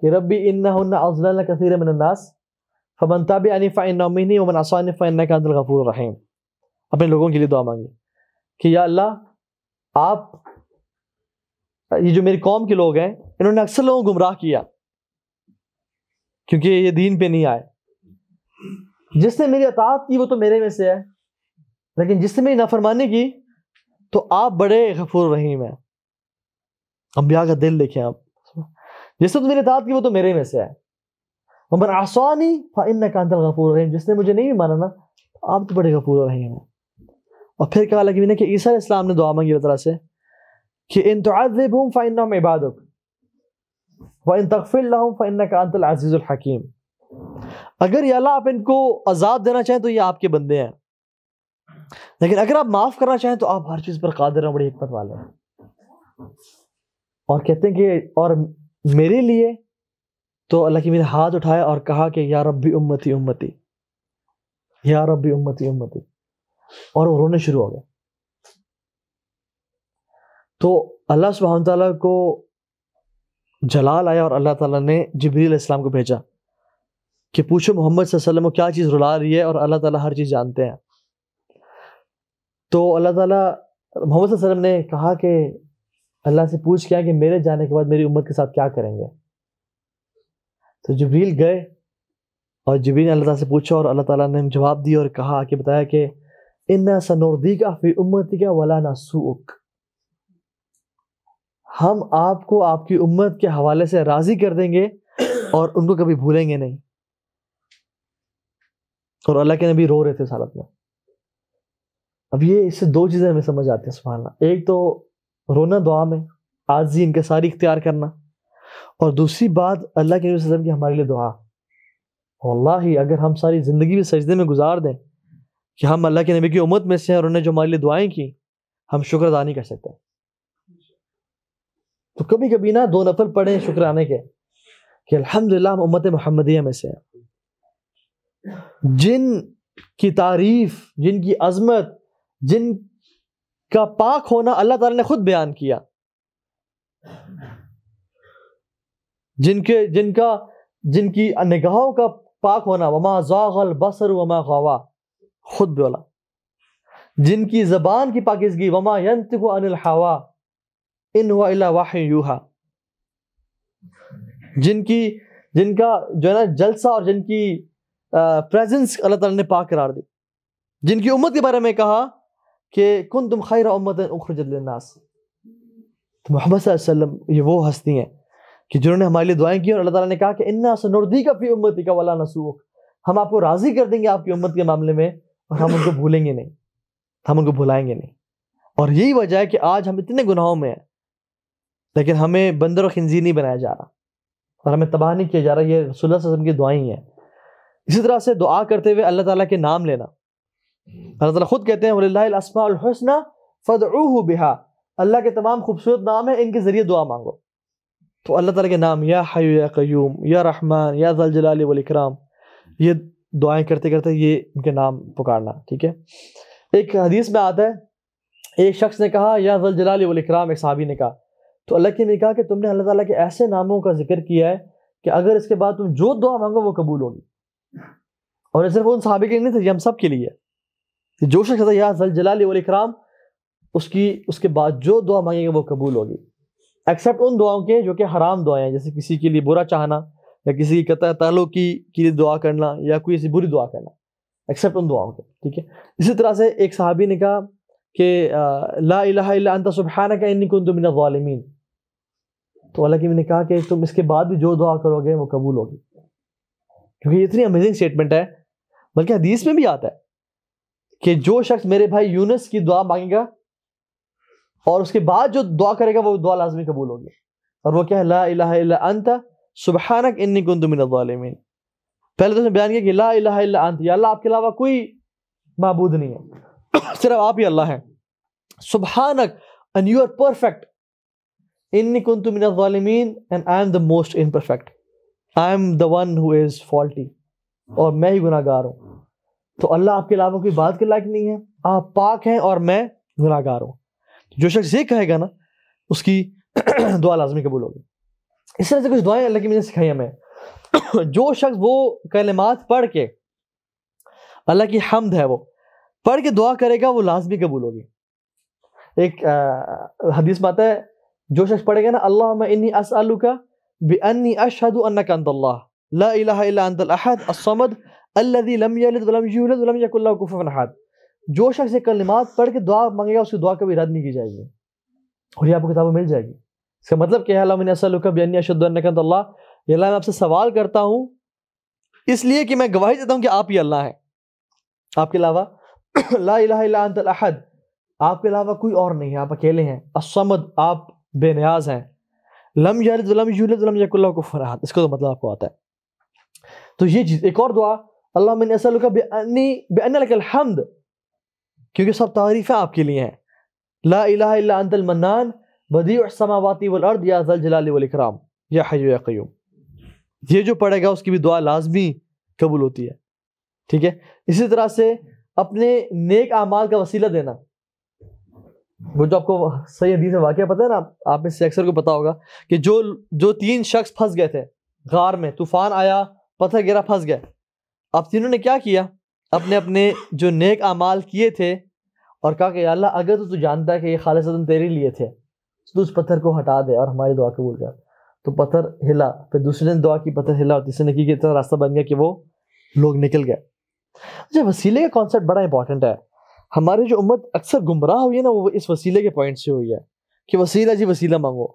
कि रब्बी इन्ना अजल कसर मनन्नास फमन तब अनी फ़ानी वमन आसान फ़ान का गफूर रहीम अपने लोगों के लिए दुआ मांगी कि या अल्लाह आप ये जो मेरी कौम के लोग हैं इन्होंने अक्सर लोगों को गुमराह किया क्योंकि ये दीन पे नहीं आए जिसने मेरी अतात की वो तो मेरे में से है लेकिन जिसने मेरी नाफरमानी की तो आप बड़े गफूर रहीम हैं अम्बिया का दिल देखें आप जिसने तो मेरे दाद की वो तो मेरे में से है मगर आसानी फ़ाइन हाँ, कांतल गफूर रहीम जिसने मुझे नहीं माना ना आप तो बड़े गफूर रहीम हैं और फिर कहा लगी मैंने कि ईसा इस्लाम ने दुआ मांगी तरह से कि इन तुम फ़ाइन इबादक व इन तकफ़िल फ़ाइन कांतल आजीज़ुल हकीम अगर ये अल्लाह आप इनको आज़ाद देना चाहें तो ये आपके बंदे हैं लेकिन अगर आप माफ़ करना चाहें तो आप हर चीज़ पर कादर हैं बड़ी हमत वाले हैं और कहते हैं कि और मेरे लिए तो अल्लाह की मेरे हाथ उठाया और कहा कि या रब्बी उम्मती उम्मती या रब्बी उम्मती उम्मती और वो रोने शुरू हो गए तो अल्लाह सुबहान ताला को जलाल आया और अल्लाह ताला ने जबरी इस्लाम को भेजा कि पूछो मोहम्मद वसल्लम क्या चीज़ रुला रही है और अल्लाह ताला हर चीज़ जानते हैं तो अल्लाह ताला मोहम्मद वसल्लम ने कहा कि अल्लाह से पूछ किया कि मेरे जाने के बाद मेरी उम्मत के साथ क्या करेंगे तो जबरील गए और जबरील ने अल्लाह से पूछा और अल्लाह ताला ने जवाब दिया और कहा कि बताया कि इन्ना सनोदी का फिर उम्मत का वला नासूक हम आपको आपकी उम्मत के हवाले से राज़ी कर देंगे और उनको कभी भूलेंगे नहीं और अल्लाह के नबी रो रहे थे उस हालत में अब ये इससे दो चीज़ें हमें समझ आती हैं सुबह एक तो रोना दुआ में आजी सारी इख्तियार करना और दूसरी बात अल्लाह के नबी की हमारे लिए दुआ अल्लाह अगर हम सारी ज़िंदगी भी सजदे में गुजार दें कि हम अल्लाह के नबी की उम्मत में से हैं और उन्होंने जो हमारे लिए दुआएं की हम शुक्र अदा नहीं कर सकते तो कभी कभी ना दो नफल पढ़े आने के कि अल्हम्दुलिल्लाह हम उम्मत महमदिया में से हैं जिन की तारीफ जिनकी अजमत जिन का पाक होना अल्लाह ताला ने खुद बयान किया जिनके जिनका जिनकी निगाहों का पाक होना वमा जागल बसर वमा गवा खुद बोला जिनकी जबान की पाकिजगी वमा यंत को अनिल हवा इन हुआ इला वाह यूहा जिनकी जिनका जो है ना जलसा और जिनकी प्रेजेंस अल्लाह ताला ने पाक करार दी जिनकी उम्मत के बारे में कहा कि कुंदुम खैर उम्मत उखरजत तो मोहम्मद वसल्लम ये वो हस्ती हैं कि जिन्होंने हमारे लिए दुआएं की और अल्लाह ताला ने कहा कि इन्ना सनुर्दी का फी उम्मत का वला नसूक हम आपको राज़ी कर देंगे आपकी उम्मत के मामले में और हम उनको भूलेंगे नहीं हम उनको भुलाएंगे नहीं और यही वजह है कि आज हम इतने गुनाहों में हैं लेकिन हमें बंदर और खंजीर नहीं बनाया जा रहा और हमें तबाह नहीं किया जा रहा ये रसुल्ला की दुआई हैं इसी तरह से दुआ करते हुए अल्लाह ताला के नाम लेना हम्म। अल्लाह खुद कहते हैं वलीसमासना फ़दूह बिहा अल्लाह के तमाम खूबसूरत नाम है इनके ज़रिए दुआ मांगो तो अल्लाह ताला के नाम या हयू या क्यूम या रहमान या जलजलाल वलकराम ये दुआएं करते करते ये उनके नाम पुकारना ठीक है एक हदीस में आता है एक शख्स ने कहा या जलजलाल वलकराम एक साहबी ने कहा तो अल्लाह के ने कहा कि तुमने अल्लाह तला के ऐसे नामों का जिक्र किया है कि अगर इसके बाद तुम जो दुआ मांगो वो कबूल होगी और ये सिर्फ उन सहाबी के लिए नहीं थे ये हम सब के लिए जो शख्स या जल जलाली वाल इकराम उसकी उसके बाद जो दुआ मांगेंगे वो कबूल होगी एक्सेप्ट उन दुआओं के जो कि हराम दुआएं हैं जैसे किसी के लिए बुरा चाहना या किसी की कतः तालों की के लिए दुआ करना या कोई ऐसी बुरी दुआ करना एक्सेप्ट उन दुआओं के ठीक है इसी तरह से एक सहाबी ने कहा कि ला अंत सुबहाना का वालमीन तो अल्लाह की ने कहा कि तुम इसके बाद भी जो दुआ करोगे वो कबूल होगी क्योंकि इतनी अमेजिंग स्टेटमेंट है बल्कि हदीस में भी आता है कि जो शख्स मेरे भाई यूनस की दुआ मांगेगा और उसके बाद जो दुआ करेगा वो दुआ लाजमी कबूल होगी और वो क्या है ला इलाह अंत सुबहानक इन्नी कुंतमिन पहले तो उसने बयान किया कि ला इला इला अंत या अल्लाह आपके अलावा कोई महबूद नहीं है सिर्फ आप ही अल्लाह हैं सुबहानक एंड यू आर परफेक्ट इन इन्नी कुंतमिन and I am the most imperfect I am the one who is faulty और मैं ही गुनागार हूँ तो अल्लाह आपके अलावा कोई बात के लायक नहीं है आप पाक हैं और मैं गुनाहगार हूँ जो शख्स ये कहेगा ना उसकी दुआ लाजमी कबूल होगी इस तरह से कुछ दुआएं अल्लाह की मैंने सिखाई हमें जो शख्स वो कलमात पढ़ के अल्लाह की हमद है वो पढ़ के दुआ करेगा वो लाजमी कबूल होगी एक हदीस बात है जो शख्स पढ़ेगा ना अल्लाह में इन्नी असअलू का बन्नी अशहद अन्ना का अंतल्ला ला इलाहा इल्ला अंतल असमद अल्लदी लम यलद वलम यूलद वलम यकुल्ला कुफुवन अहद जो शख्स ये कलिमात पढ़ के दुआ मांगेगा उसकी दुआ कभी रद्द नहीं की जाएगी और ये आपको किताबों मिल जाएगी इसका मतलब क्या है अल्लाह मैं आपसे सवाल करता हूँ इसलिए कि मैं गवाही देता हूँ कि आप ही अल्लाह हैं आपके अलावा ला अहद आपके अलावा कोई और नहीं है आप अकेले हैं असमद आप बेनियाज हैं लम यारद वलम यूलद वलम यकुल्ला को फराहत इसका तो मतलब आपको आता है तो ये चीज़ एक और दुआ अल्लाह मैं असलुका बेअनी बेअनकमद क्योंकि सब तारीफ़ें आपके लिए हैं ला अंतल मन्नान बदी समावती वर्द या जलजलाकराम या हयो या क्यूम ये जो पढ़ेगा उसकी भी दुआ लाजमी कबूल होती है ठीक है इसी तरह से अपने नेक आमाल का वसीला देना वो जो आपको सही हदीस में वाक़ पता है ना आप में से अक्सर को पता होगा कि जो जो तीन शख्स फंस गए थे गार में तूफान आया पत्थर गिरा फंस गया अब तीनों ने क्या किया अपने अपने जो नेक अमाल किए थे और कहा कि अल्लाह अगर तो तू जानता है कि ये सदन तेरे लिए थे तो उस पत्थर को हटा दे और हमारी दुआ कबूल कर तो पत्थर हिला फिर दूसरे ने दुआ की पत्थर हिला और तीसरे ने की इतना रास्ता बन गया कि वो लोग निकल गए अच्छा वसीले का कॉन्सेप्ट बड़ा इंपॉर्टेंट है हमारी जो उम्मत अक्सर गुमराह हुई है ना वो इस वसीले के पॉइंट से हुई है कि वसीला जी वसीला मांगो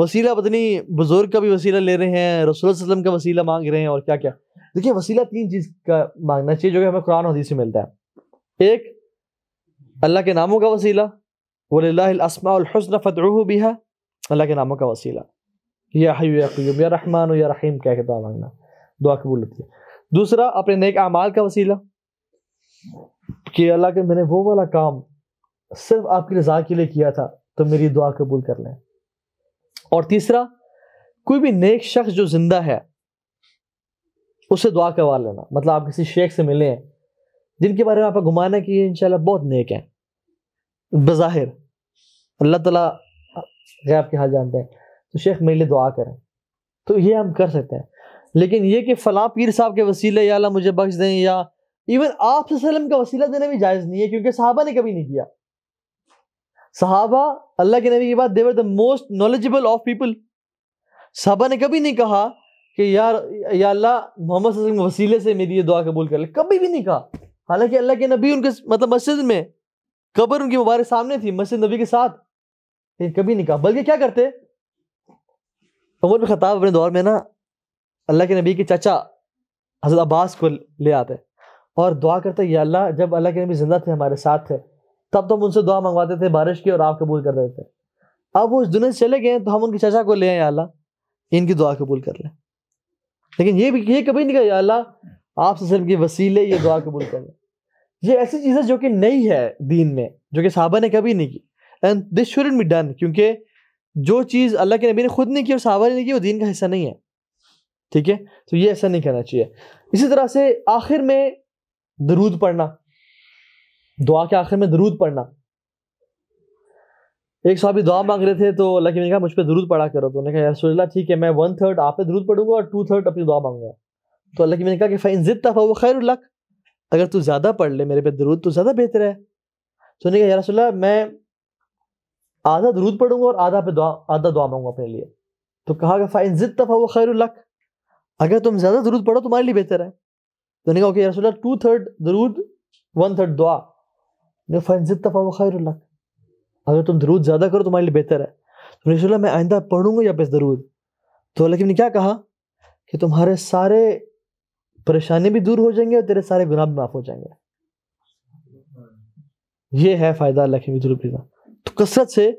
वसीला पत्नी बुजुर्ग का भी वसीला ले रहे हैं वसलम का वसीला मांग रहे हैं और क्या क्या देखिए वसीला तीन चीज का मांगना चाहिए जो कि हमें कुरान हदीस से मिलता है एक अल्लाह के नामों का वसीला वसमाउलसन फ़तरूह भी है अल्लाह के नामों का वसीला या हयू या क्यूम या रहमान या रहीम कह के दुआ मांगना दुआ कबूल होती है दूसरा अपने नेक अमाल का वसीला कि अल्लाह के मैंने वो वाला काम सिर्फ आपकी रजा के लिए किया था तो मेरी दुआ कबूल कर लें और तीसरा कोई भी नेक शख्स जो जिंदा है उससे दुआ करवा लेना मतलब आप किसी शेख से मिले हैं जिनके बारे में आपका गुमान है कि ये इनशाला बहुत नेक हैं बज़ाहिर अल्लाह तला गैब के हाल जानते हैं तो शेख मेरे लिए दुआ करें तो ये हम कर सकते हैं लेकिन ये कि फ़लाँ पीर साहब के वसीले या मुझे बख्श दें या इवन आप का वसीला देना भी जायज़ नहीं है क्योंकि साहबा ने कभी नहीं किया साहबा अल्लाह के नबी के बाद they were the most knowledgeable of people साहबा ने कभी नहीं कहा कि यार या अल्लाह मोहम्मद वसीले से मेरी ये दुआ कबूल कर ले कभी भी नहीं कहा हालांकि अल्लाह के नबी उनके मतलब मस्जिद में कब्र उनकी मुबारक सामने थी मस्जिद नबी के साथ लेकिन कभी नहीं कहा बल्कि क्या करते उमर खताब अपने दौर में ना अल्लाह के नबी के चाचा हजरत अब्बास को ले आते और दुआ करते या अल्लाह जब अल्लाह के नबी जिंदा थे हमारे साथ थे तब तो हम उनसे दुआ मंगवाते थे बारिश की और आप कबूल कर देते अब वो इस दुनिया से चले गए तो हम उनके चाचा को ले आए अल्लाह इनकी दुआ कबूल कर लें लेकिन ये भी ये कभी नहीं कहा अल्लाह आप सल्लम के वसीले ये दुआ कबूल लें ये ऐसी चीज़ें जो कि नई है दीन में जो कि साहबा ने कभी नहीं की and this shouldn't be done क्योंकि जो चीज़ अल्लाह के नबी ने खुद नहीं की और साहबा ने नहीं की वो दीन का हिस्सा नहीं है ठीक है तो ये ऐसा नहीं करना चाहिए इसी तरह से आखिर में दरूद पढ़ना दुआ के आखिर में दरूद पढ़ना एक साहब दुआ मांग रहे थे तो अल्लाह की मैंने कहा मुझ पर दरूद पढ़ा करो तो उन्होंने कहा यार ठीक है मैं वन थर्ड आप पे दरूद पढ़ूंगा और टू थर्ड अपनी दुआ मांगूंगा तो अल्लाह की मैंने कहा कि फ़ैन ज़िद था वो खैर लक अगर तू ज़्यादा पढ़ ले मेरे पे दरूद तो ज़्यादा बेहतर है तो उन्होंने कहा रसोल्ला मैं आधा दरूद पढ़ूंगा और आधा पे दुआ आधा दुआ मांगूंगा अपने लिए तो कहा कि फ़ैन ज़िद था वो खैर लक अगर तुम ज़्यादा दरूद पढ़ो तुम्हारे लिए बेहतर है तो उन्होंने कहा ओके रसोल्ला टू थर्ड दरूद वन थर्ड दुआ फ़ैन ज़िद था वो खैर लक अगर तुम दरूद ज़्यादा करो तुम्हारे लिए बेहतर है तो रसोल्ला मैं आइंदा पढ़ूंगा या बस दरूद तो लेकिन ने क्या कहा कि तुम्हारे सारे परेशानी भी दूर हो जाएंगे और तेरे सारे गुनाह भी माफ़ हो जाएंगे ये है फ़ायदा अल्लाह की का तो कसरत से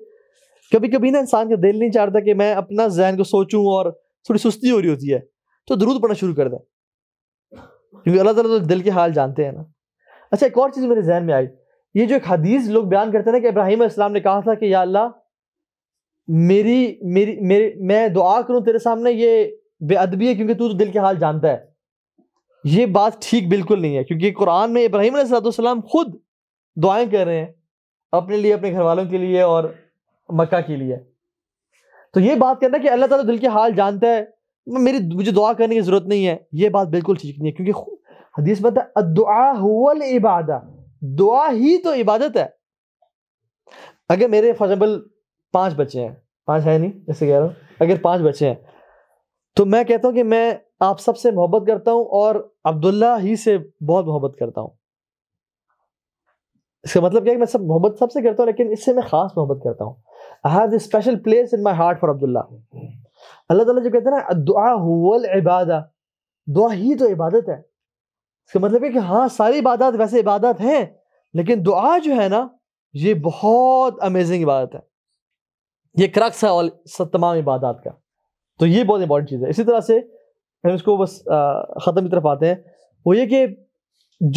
कभी कभी ना इंसान का दिल नहीं चाहता कि मैं अपना जहन को सोचूं और थोड़ी सुस्ती हो रही होती है तो दरूद पढ़ना शुरू कर दें क्योंकि अल्लाह ताला तो दिल के हाल जानते हैं ना अच्छा एक और चीज़ मेरे जहन में आई ये जो एक हदीस लोग बयान करते थे कि इब्राहिम इस्लाम ने कहा था कि या अल्लाह मेरी मेरी मेरे मैं दुआ करूं तेरे सामने ये बेअदबी है क्योंकि तू तो दिल के हाल जानता है ये बात ठीक बिल्कुल नहीं है क्योंकि कुरान में इब्राहिम सलाम खुद दुआएं कर रहे हैं अपने लिए अपने घर वालों के लिए और मक्का के लिए तो ये बात है कि अल्लाह ताला दिल के हाल जानता है मेरी मुझे दुआ करने की ज़रूरत नहीं है ये बात बिल्कुल ठीक नहीं है क्योंकि हदीस बता था इबादा दुआ ही तो इबादत है अगर मेरे फॉर एग्जाम्पल पांच बच्चे हैं पांच है नहीं जैसे कह रहा हूँ अगर पांच बच्चे हैं तो मैं कहता हूँ कि मैं आप सबसे मोहब्बत करता हूँ और अब्दुल्ला ही से बहुत मोहब्बत करता हूँ इसका मतलब क्या है कि मैं सब मोहब्बत सबसे करता हूँ लेकिन इससे मैं खास मोहब्बत करता हूँ I have this special place in my heart for Abdullah Allah ताला जो कहते हैं ना दुआ हुवल इबादा दुआ ही तो इबादत है इसका मतलब है कि हाँ सारी इबादत वैसे इबादत हैं लेकिन दुआ जो है ना ये बहुत अमेजिंग इबादत है ये क्रक्स है तमाम इबादत का तो ये बहुत इंपॉर्टेंट चीज़ है इसी तरह से हम इसको बस ख़त्म की तरफ आते हैं वो ये कि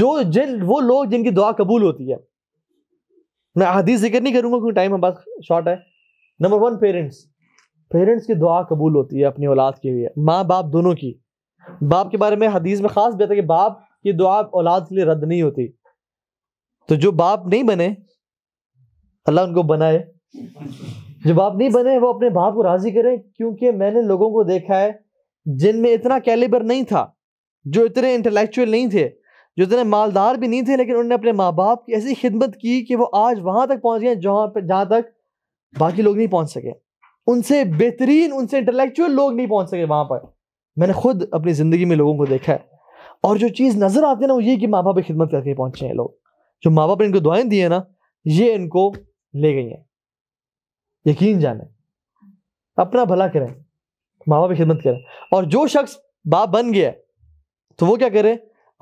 जो जिन वो लोग जिनकी दुआ कबूल होती है मैं हदीस जिक्र नहीं करूँगा क्योंकि टाइम हमारे पास शॉर्ट है नंबर वन पेरेंट्स पेरेंट्स की दुआ कबूल होती है अपनी औलाद के लिए माँ बाप दोनों की बाप के बारे में हदीस में ख़ास बेहतर है कि बाप ये दुआ औलाद के लिए रद्द नहीं होती तो जो बाप नहीं बने अल्लाह उनको बनाए जो बाप नहीं बने वो अपने बाप को राजी करें क्योंकि मैंने लोगों को देखा है जिनमें इतना कैलिबर नहीं था जो इतने इंटेलेक्चुअल नहीं थे जो इतने मालदार भी नहीं थे लेकिन उन्होंने अपने माँ बाप की ऐसी खिदमत की कि वो आज वहाँ तक पहुँच गए जहाँ पर जहाँ तक बाकी लोग नहीं पहुँच सके उनसे बेहतरीन उनसे इंटेलेक्चुअल लोग नहीं पहुँच सके वहाँ पर मैंने खुद अपनी ज़िंदगी में लोगों को देखा है और जो चीज़ नज़र आती है ना वो ये कि माँ बाप की खिदमत करके पहुँचे हैं लोग जो माँ बाप ने इनको दुआएं दी है ना ये इनको ले गई हैं यकीन जाने अपना भला करें माँ बाप की खिदमत करें और जो शख्स बाप बन गया तो वो क्या करें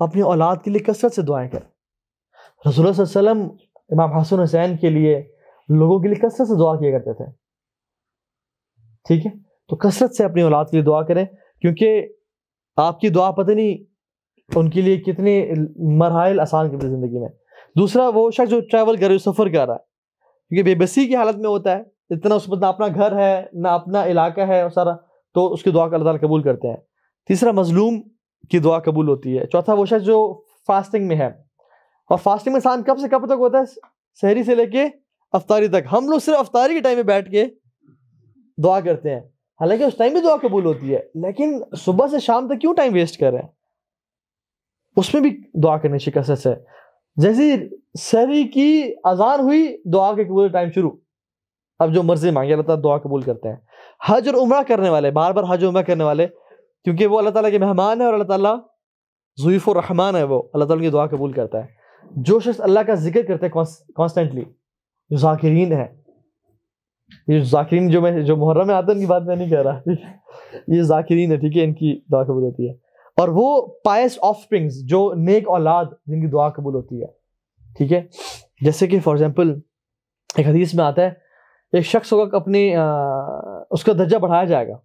अपनी औलाद के लिए कसरत से दुआएं करें रसूल इमाम हसन हुसैन के लिए लोगों के लिए कसरत से दुआ किया करते थे ठीक है तो कसरत से अपनी औलाद के लिए दुआ करें क्योंकि आपकी दुआ पता नहीं उनके लिए कितने मरहल आसान कर ज़िंदगी में दूसरा वो शख्स जो ट्रैवल कर रहे हो सफ़र कर रहा है क्योंकि बेबसी की हालत में होता है इतना उस पर ना अपना घर है ना अपना इलाका है और सारा तो उसकी दुआ का अल्लाह कबूल करते हैं तीसरा मजलूम की दुआ कबूल होती है चौथा वो शख्स जो फास्टिंग में है और फास्टिंग में इंसान कब से कब तक होता है शहरी से लेके अफ्तारी तक हम लोग सिर्फ अफ्तारी के टाइम में बैठ के दुआ करते हैं हालांकि उस टाइम भी दुआ कबूल होती है लेकिन सुबह से शाम तक क्यों टाइम वेस्ट कर रहे हैं उसमें भी दुआ करने की कसरत से जैसे सहरी की अजान हुई दुआ के कबूल टाइम शुरू अब जो मर्जी मांगे अल्लाह तुआ दुआ कबूल करते हैं हज और उम्र करने वाले बार बार हज उम्र करने वाले क्योंकि वो अल्लाह ताला के मेहमान है और अल्लाह ताला जुईफ़ और रहमान है वो अल्लाह ताला की दुआ कबूल करता है जो शख्स अल्लाह का जिक्र करते हैं कॉन्स्टेंटली जो जाकिरीन है ये जाकिरीन जो मैं जो मुहर्रम में आते हैं उनकी बात मैं नहीं कह रहा ये जाकिरीन है ठीक है इनकी दुआ कबूल होती है और वो पायस ऑफस्प्रिंग्स जो नेक औलाद जिनकी दुआ कबूल होती है ठीक है जैसे कि फॉर एग्जाम्पल एक हदीस में आता है एक शख्स होगा अपनी आ, उसका दर्जा बढ़ाया जाएगा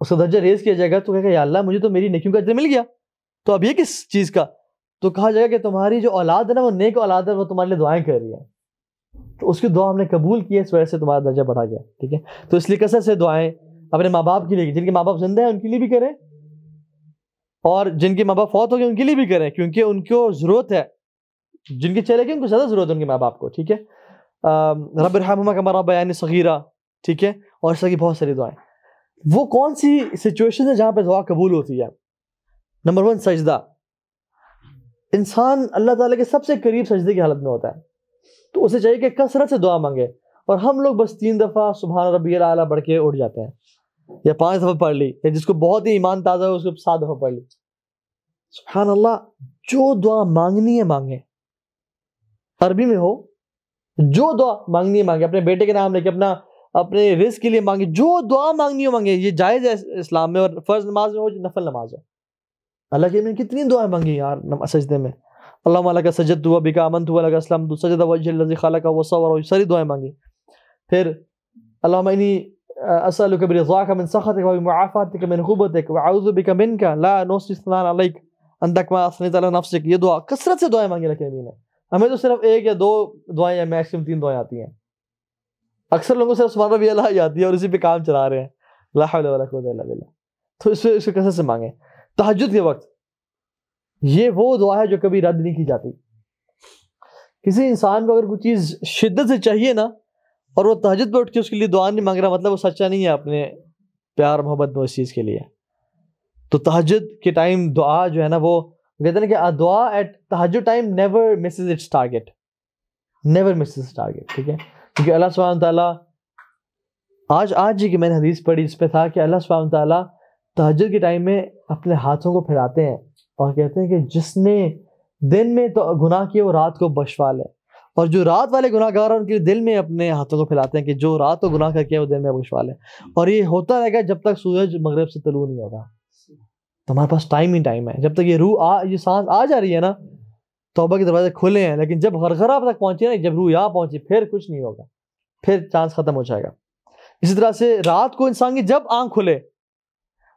उसका दर्जा रेज किया जाएगा तो कहेगा अल्लाह मुझे तो मेरी नेकियों का दर्जा मिल गया तो अब ये किस चीज़ का तो कहा जाएगा कि तुम्हारी जो औलाद है ना वो नेक औलाद है वो तुम्हारे लिए दुआएं कर रही है तो उसकी दुआ हमने कबूल की है इस वजह से तुम्हारा दर्जा बढ़ा गया ठीक है तो इसलिए कसर से दुआएं अपने माँ बाप के लिए जिनके माँ बाप जिंदा है उनके लिए भी करें और जिनके माँ बाप फौत हो गए उनके लिए भी करें क्योंकि उनको ज़रूरत है जिनके चले गए उनको ज़्यादा ज़रूरत है उनके माँ बाप को ठीक है रब का कमरा बयान सगीरा ठीक है और इसकी बहुत सारी दुआएं वो कौन सी सिचुएशन है जहाँ पर दुआ कबूल होती है नंबर वन सजदा इंसान अल्लाह ताला के सबसे करीब सजदे की हालत में होता है तो उसे चाहिए कि कसरत से दुआ मांगे और हम लोग बस तीन दफ़ा सुबह रबी आला बढ़ के उठ जाते हैं या पांच दफा पढ़ ली या जिसको बहुत ही ईमान ताजा है उसको सात दफा पढ़ ली सुबहान अल्लाह जो दुआ मांगनी है मांगे अरबी में हो जो दुआ मांगनी है मांगे अपने बेटे के नाम लेके अपना अपने रिस्क के लिए मांगे जो दुआ मांगनी हो मांगे ये जायज़ है इस्लाम में और फर्ज नमाज में हो नफल नमाज हो अल्लाह के मैंने कितनी दुआएं मांगी यार सजदे में अल्लाह का सजद दुआ बिका अमन दुआ लगा सजद वजी खाला का वसा और सारी दुआएं मांगी फिर अल्लाह इन्हीं أسألك برضاك من سخطك وبمعافاتك من غبطك وأعوذ بك منك لا نوصي ثنان عليك अंतक मैं असनित नफ्सिक ये दुआ कसरत से दुआएं मांगी रखी अमीन ने हमें तो सिर्फ एक या दो दुआएं या मैक्सिमम तीन दुआएं आती हैं अक्सर लोगों से सुबह भी अल्लाह ही आती है और इसी पे काम चला रहे हैं लाला तो इसको इसको कसरत से मांगे तहजद के वक्त ये वो दुआ है जो कभी रद्द नहीं की जाती किसी इंसान को अगर कोई चीज़ शिद्दत से चाहिए ना और वो तहजद पर उठ के उसके लिए दुआ नहीं मांग रहा मतलब वो सच्चा नहीं है अपने प्यार मोहब्बत में उस चीज़ के लिए तो तहजद के टाइम दुआ जो है ना वो कहते हैं कि दुआ एट तहज time never misses its target never misses target ठीक है क्योंकि अल्लाह सुबहान तला आज आज जी की मैंने हदीस पढ़ी इस पर था कि अल्लाह सुबहान तला तहज के टाइम में अपने हाथों को फैलाते हैं और कहते हैं कि जिसने दिन में तो गुनाह किया वो रात को बशवा ले और जो रात वाले गुनाहगार हैं उनके दिल में अपने हाथों को फैलाते हैं कि जो रात को गुनाह करके वो दिल में बख्शवा लें और ये होता रहेगा जब तक सूरज मगरब से तलू नहीं होगा तो हमारे पास टाइम ही टाइम है जब तक ये रूह आ ये सांस आ जा रही है ना तोबा के दरवाजे खुले हैं लेकिन जब हरघरा तक पहुंचे ना जब रूह यहाँ पहुंची फिर कुछ नहीं होगा फिर चांस खत्म हो जाएगा इसी तरह से रात को इंसान की जब आंख खुले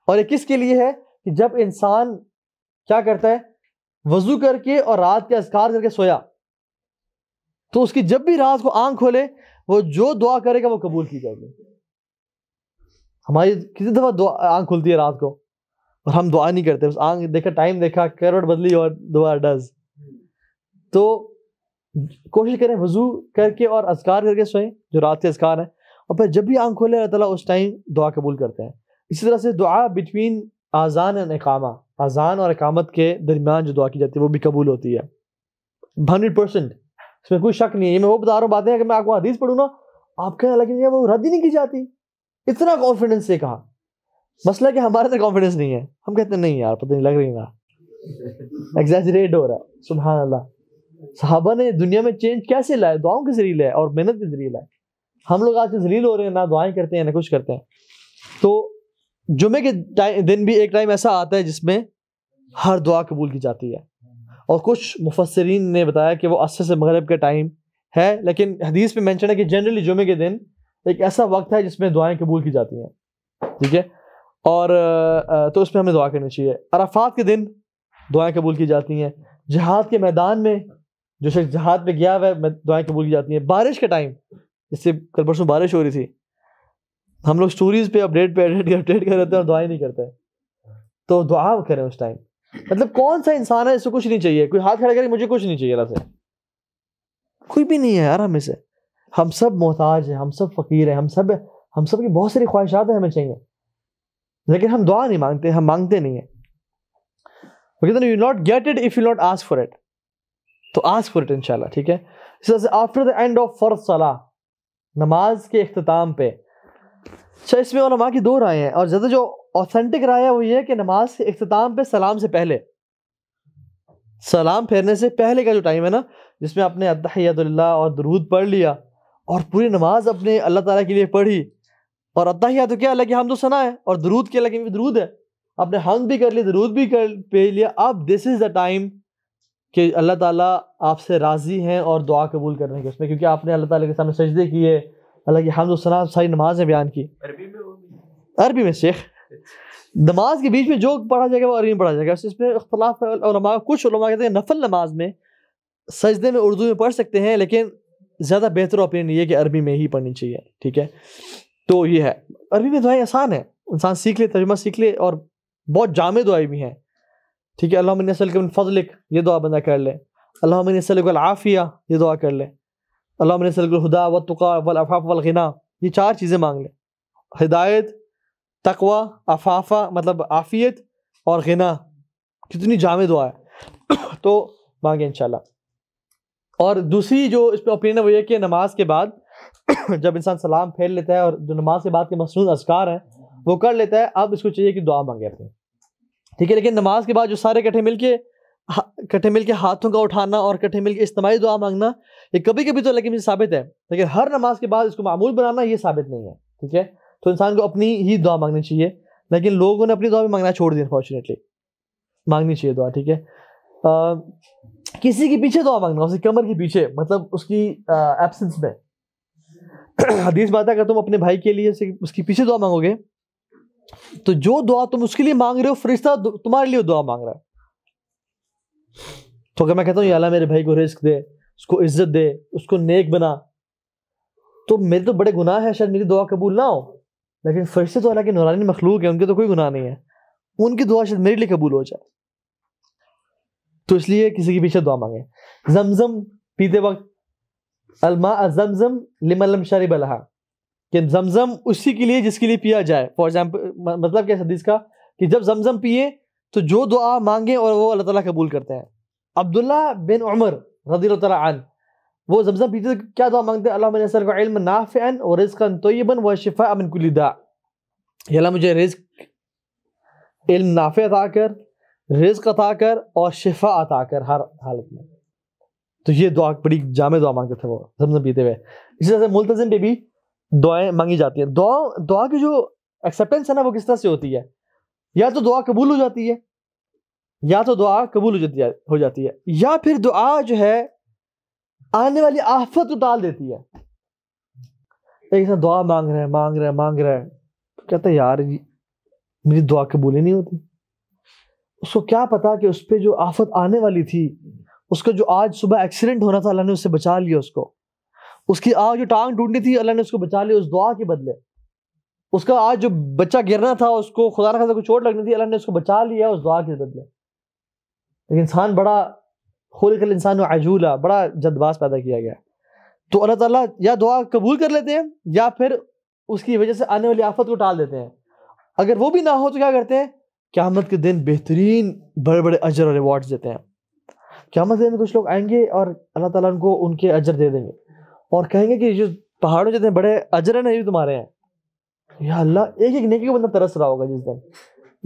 और ये किसके लिए है कि जब इंसान क्या करता है वजू करके और रात के असकार करके सोया तो उसकी जब भी रात को आंख खोले वो जो दुआ करेगा वो कबूल की जाएगी हमारी किसी दफ़ा दुआ आँख खुलती है रात को और हम दुआ नहीं करते बस आँख देखा टाइम देखा करवट बदली और दुआ डज तो कोशिश करें वजू करके और असकार करके सोएं जो रात के असकार हैं और फिर जब भी आँख खोले अल्लाह ताला उस टाइम दुआ कबूल करते हैं इसी तरह से दुआ बिटवीन आज़ान एंड इकामा आज़ान और इकामत के दरमियान जो दुआ की जाती है वो भी कबूल होती है हंड्रेड परसेंट इसमें तो कोई शक नहीं है मैं वो बता रहा हूँ बातें अगर मैं आपको हदीस पढ़ू ना आप कहें लेकिन वो रद्द ही नहीं की जाती इतना कॉन्फिडेंस से कहा मसला कि हमारे अंदर कॉन्फिडेंस नहीं है हम कहते हैं नहीं यार पता नहीं लग रही ना एग्जैजरेट हो रहा है सुबह अल्लाह साहबा ने दुनिया में चेंज कैसे लाए दुआओं के जरिए लाए और मेहनत के जरिए लाए हम लोग आज जलील हो रहे हैं ना दुआएं करते हैं ना कुछ करते हैं तो जुमे के दिन भी एक टाइम ऐसा आता है जिसमें हर दुआ कबूल की जाती है और कुछ मुफसरीन ने बताया कि वो असर से मगरब का टाइम है लेकिन हदीस में मेंशन है कि जनरली जुमे के दिन एक ऐसा वक्त है जिसमें दुआएं कबूल की जाती हैं ठीक है और तो उसमें हमें दुआ करनी चाहिए अराफात के दिन दुआएं कबूल की जाती हैं जहाद के मैदान में जो शख्स जहाद में गया हुआ है दुआएं कबूल की जाती हैं बारिश के टाइम जिससे कल परसों बारिश हो रही थी हम लोग स्टोरीज पे अपडेट पे अपडेट अपडेट कर रहे हैं और दुआएं नहीं करते तो दुआ करें उस टाइम मतलब कौन सा इंसान है इसको कुछ नहीं चाहिए कोई हाथ खड़ा करे मुझे कुछ नहीं चाहिए अल्लाह से कोई भी नहीं है यार हमें से हम सब मोहताज हैं हम सब फकीर हैं हम सब हम सब की बहुत सारी ख्वाहिशात हैं हमें चाहिए लेकिन हम दुआ नहीं मांगते हम मांगते नहीं है you not get it if you not ask for it तो आस्क फॉर इट इनशाला ठीक है इस तरह से आफ्टर द एंड ऑफ फर्ज सलाह नमाज के अख्ताम पे છે اسમે ઓલા માકી દોરાયે હે ઓર જદ જ ઓથેન્ટિક રાયા હે વો યે હે કે નમાઝ ઇખતતામ પે સલામ સે પહેલે સલામ ફેરને સે પહેલે કા જો ટાઈમ હે ના જિસમે અપને અદહિયાદુલ્લાહ ઓર દરુદ پڑھ લિયા ઓર પૂરી નમાઝ અપને અલ્લાહ તઆલા કે લિયે પડી ઓર અદહિયાદુ કે લિયે હમદ સુનાયે ઓર દરુદ કે લિયે દરુદ અપને હમદ ભી કર લે દરુદ ભી કર લે પے લિયા આબ ધીસ ઇઝ ધ ટાઈમ કે અલ્લાહ તઆલા આપ સે રાજી હે ઓર દua કબૂલ કરને કે ઉસમે ક્યોકી આપને અલ્લાહ તઆલા કે સામને સજદે કી હે अल्लाह की हमदना सारी नमाज बयान की अरबी में शेख नमाज के बीच में जो पढ़ा जाएगा वो अरबी में पढ़ा जाएगा इसमें इख्तलाफ कुछ कहते हैं नफल नमाज में सजदे में उर्दू में पढ़ सकते हैं लेकिन ज़्यादा बेहतर ओपिनियन ये कि अरबी में ही पढ़नी चाहिए ठीक है तो ये है अरबी में दुआएं आसान है इंसान सीख ले तर्जमा सीख ले और बहुत जाम दुआएं भी हैं ठीक है अल्लाह फ़जलिक ये दुआ बंदा कर ले अल्लाह आफ़िया ये दुआ कर ले अल्लाहदा व तुका वल अफाफ वल गना ये चार चीज़ें मांग लें हिदायत तकवा अफाफा मतलब आफ़ियत और गना कितनी जाम दुआ है तो मांगे इन और दूसरी जो इस पर ओपिनियन है वो ये कि नमाज के बाद जब इंसान सलाम फेर लेता है और जो नमाज के बाद के मसनूद असकार हैं वो कर लेता है अब इसको चाहिए कि दुआ मांगे अपनी ठीक है लेकिन नमाज के बाद जो सारे इकट्ठे मिल के इकट्ठे मिल के हाथों का उठाना और इकट्ठे मिल के इज्तमाही दुआ मांगना ये कभी कभी तो लेकिन साबित है लेकिन हर नमाज के बाद इसको मामूल बनाना ये साबित नहीं है ठीक है तो इंसान को अपनी ही दुआ मांगनी चाहिए लेकिन लोगों ने अपनी दुआ भी मांगना छोड़ दी अनफॉर्चुनेटली मांगनी चाहिए दुआ ठीक है किसी के पीछे दुआ मांगना उसकी कमर के पीछे मतलब उसकी एबसेंस में हदीस बात है अगर तुम अपने भाई के लिए उसके पीछे दुआ मांगोगे तो जो दुआ तुम उसके लिए मांग रहे हो फरिश्ता तुम्हारे लिए दुआ मांग रहा है तो अगर मैं कहता हूँ अल्लाह मेरे भाई को रिस्क दे उसको इज्जत दे उसको नेक बना तो मेरे तो बड़े गुनाह है शायद मेरी दुआ कबूल ना हो लेकिन फरिश्ते तो के नौरानी मखलूक है उनके तो कोई गुनाह नहीं है उनकी दुआ शायद मेरे लिए कबूल हो जाए तो इसलिए किसी के पीछे दुआ मांगे जमजम पीते वक्त अलमा जमजम लिमलम शरीब अलहा कि जमजम उसी के लिए जिसके लिए पिया जाए फॉर एग्जाम्पल मतलब क्या सदीस का कि जब जमजम पिए तो जो दुआ मांगे और वो अल्लाह ताला कबूल करते हैं अब्दुल्ला बिन उमर रदी तन वो जमजम पीते क्या दुआ मांगते अल्लाह मेरे सर को इल्म नाफ़न और व शिफा अमन कुलिदा ये मुझे रिस्क इल्म नाफ़ अता कर रिस्क अता कर और शिफा अता कर हर हालत में तो ये दुआ बड़ी जाम दुआ मांगते थे वो जमजम पीते हुए इसी तरह से मुलतजम पे भी दुआएँ मांगी जाती हैं दुआ दुआ की जो एक्सेप्टेंस है ना वो किस तरह से होती है या तो दुआ कबूल हो जाती है या तो दुआ कबूल हो जाती है हो जाती है या फिर दुआ जो है आने वाली आफत डाल देती है एक साथ दुआ मांग रहे हैं मांग रहे हैं मांग रहे हैं तो कहते हैं यार मेरी दुआ कबूल ही नहीं होती उसको क्या पता कि उस पर जो आफत आने वाली थी उसका जो आज सुबह एक्सीडेंट होना था अल्लाह ने उससे बचा लिया उसको उसकी आज जो टांग टूटनी थी अल्लाह ने उसको बचा लिया उस दुआ के बदले उसका आज जो बच्चा गिरना था उसको खुदा ना खासा को चोट लगनी थी अल्लाह ने उसको बचा लिया उस दुआ के बदले लेकिन इंसान बड़ा खुल इंसान अजूला बड़ा जदबाज पैदा किया गया तो अल्लाह ताला या दुआ कबूल कर लेते हैं या फिर उसकी वजह से आने वाली आफत को टाल देते हैं अगर वो भी ना हो तो क्या करते हैं क्यामत के दिन बेहतरीन बड़े बड़े अजर और रिवॉर्ड्स देते हैं क्यामत दिन कुछ लोग आएंगे और अल्लाह ताला उनको उनके अजर दे देंगे और कहेंगे कि जो पहाड़ों जितने बड़े अजर हैं नहीं तुम्हारे हैं या अल्लाह एक एक नेकी को बंदा तरस रहा होगा जिस दिन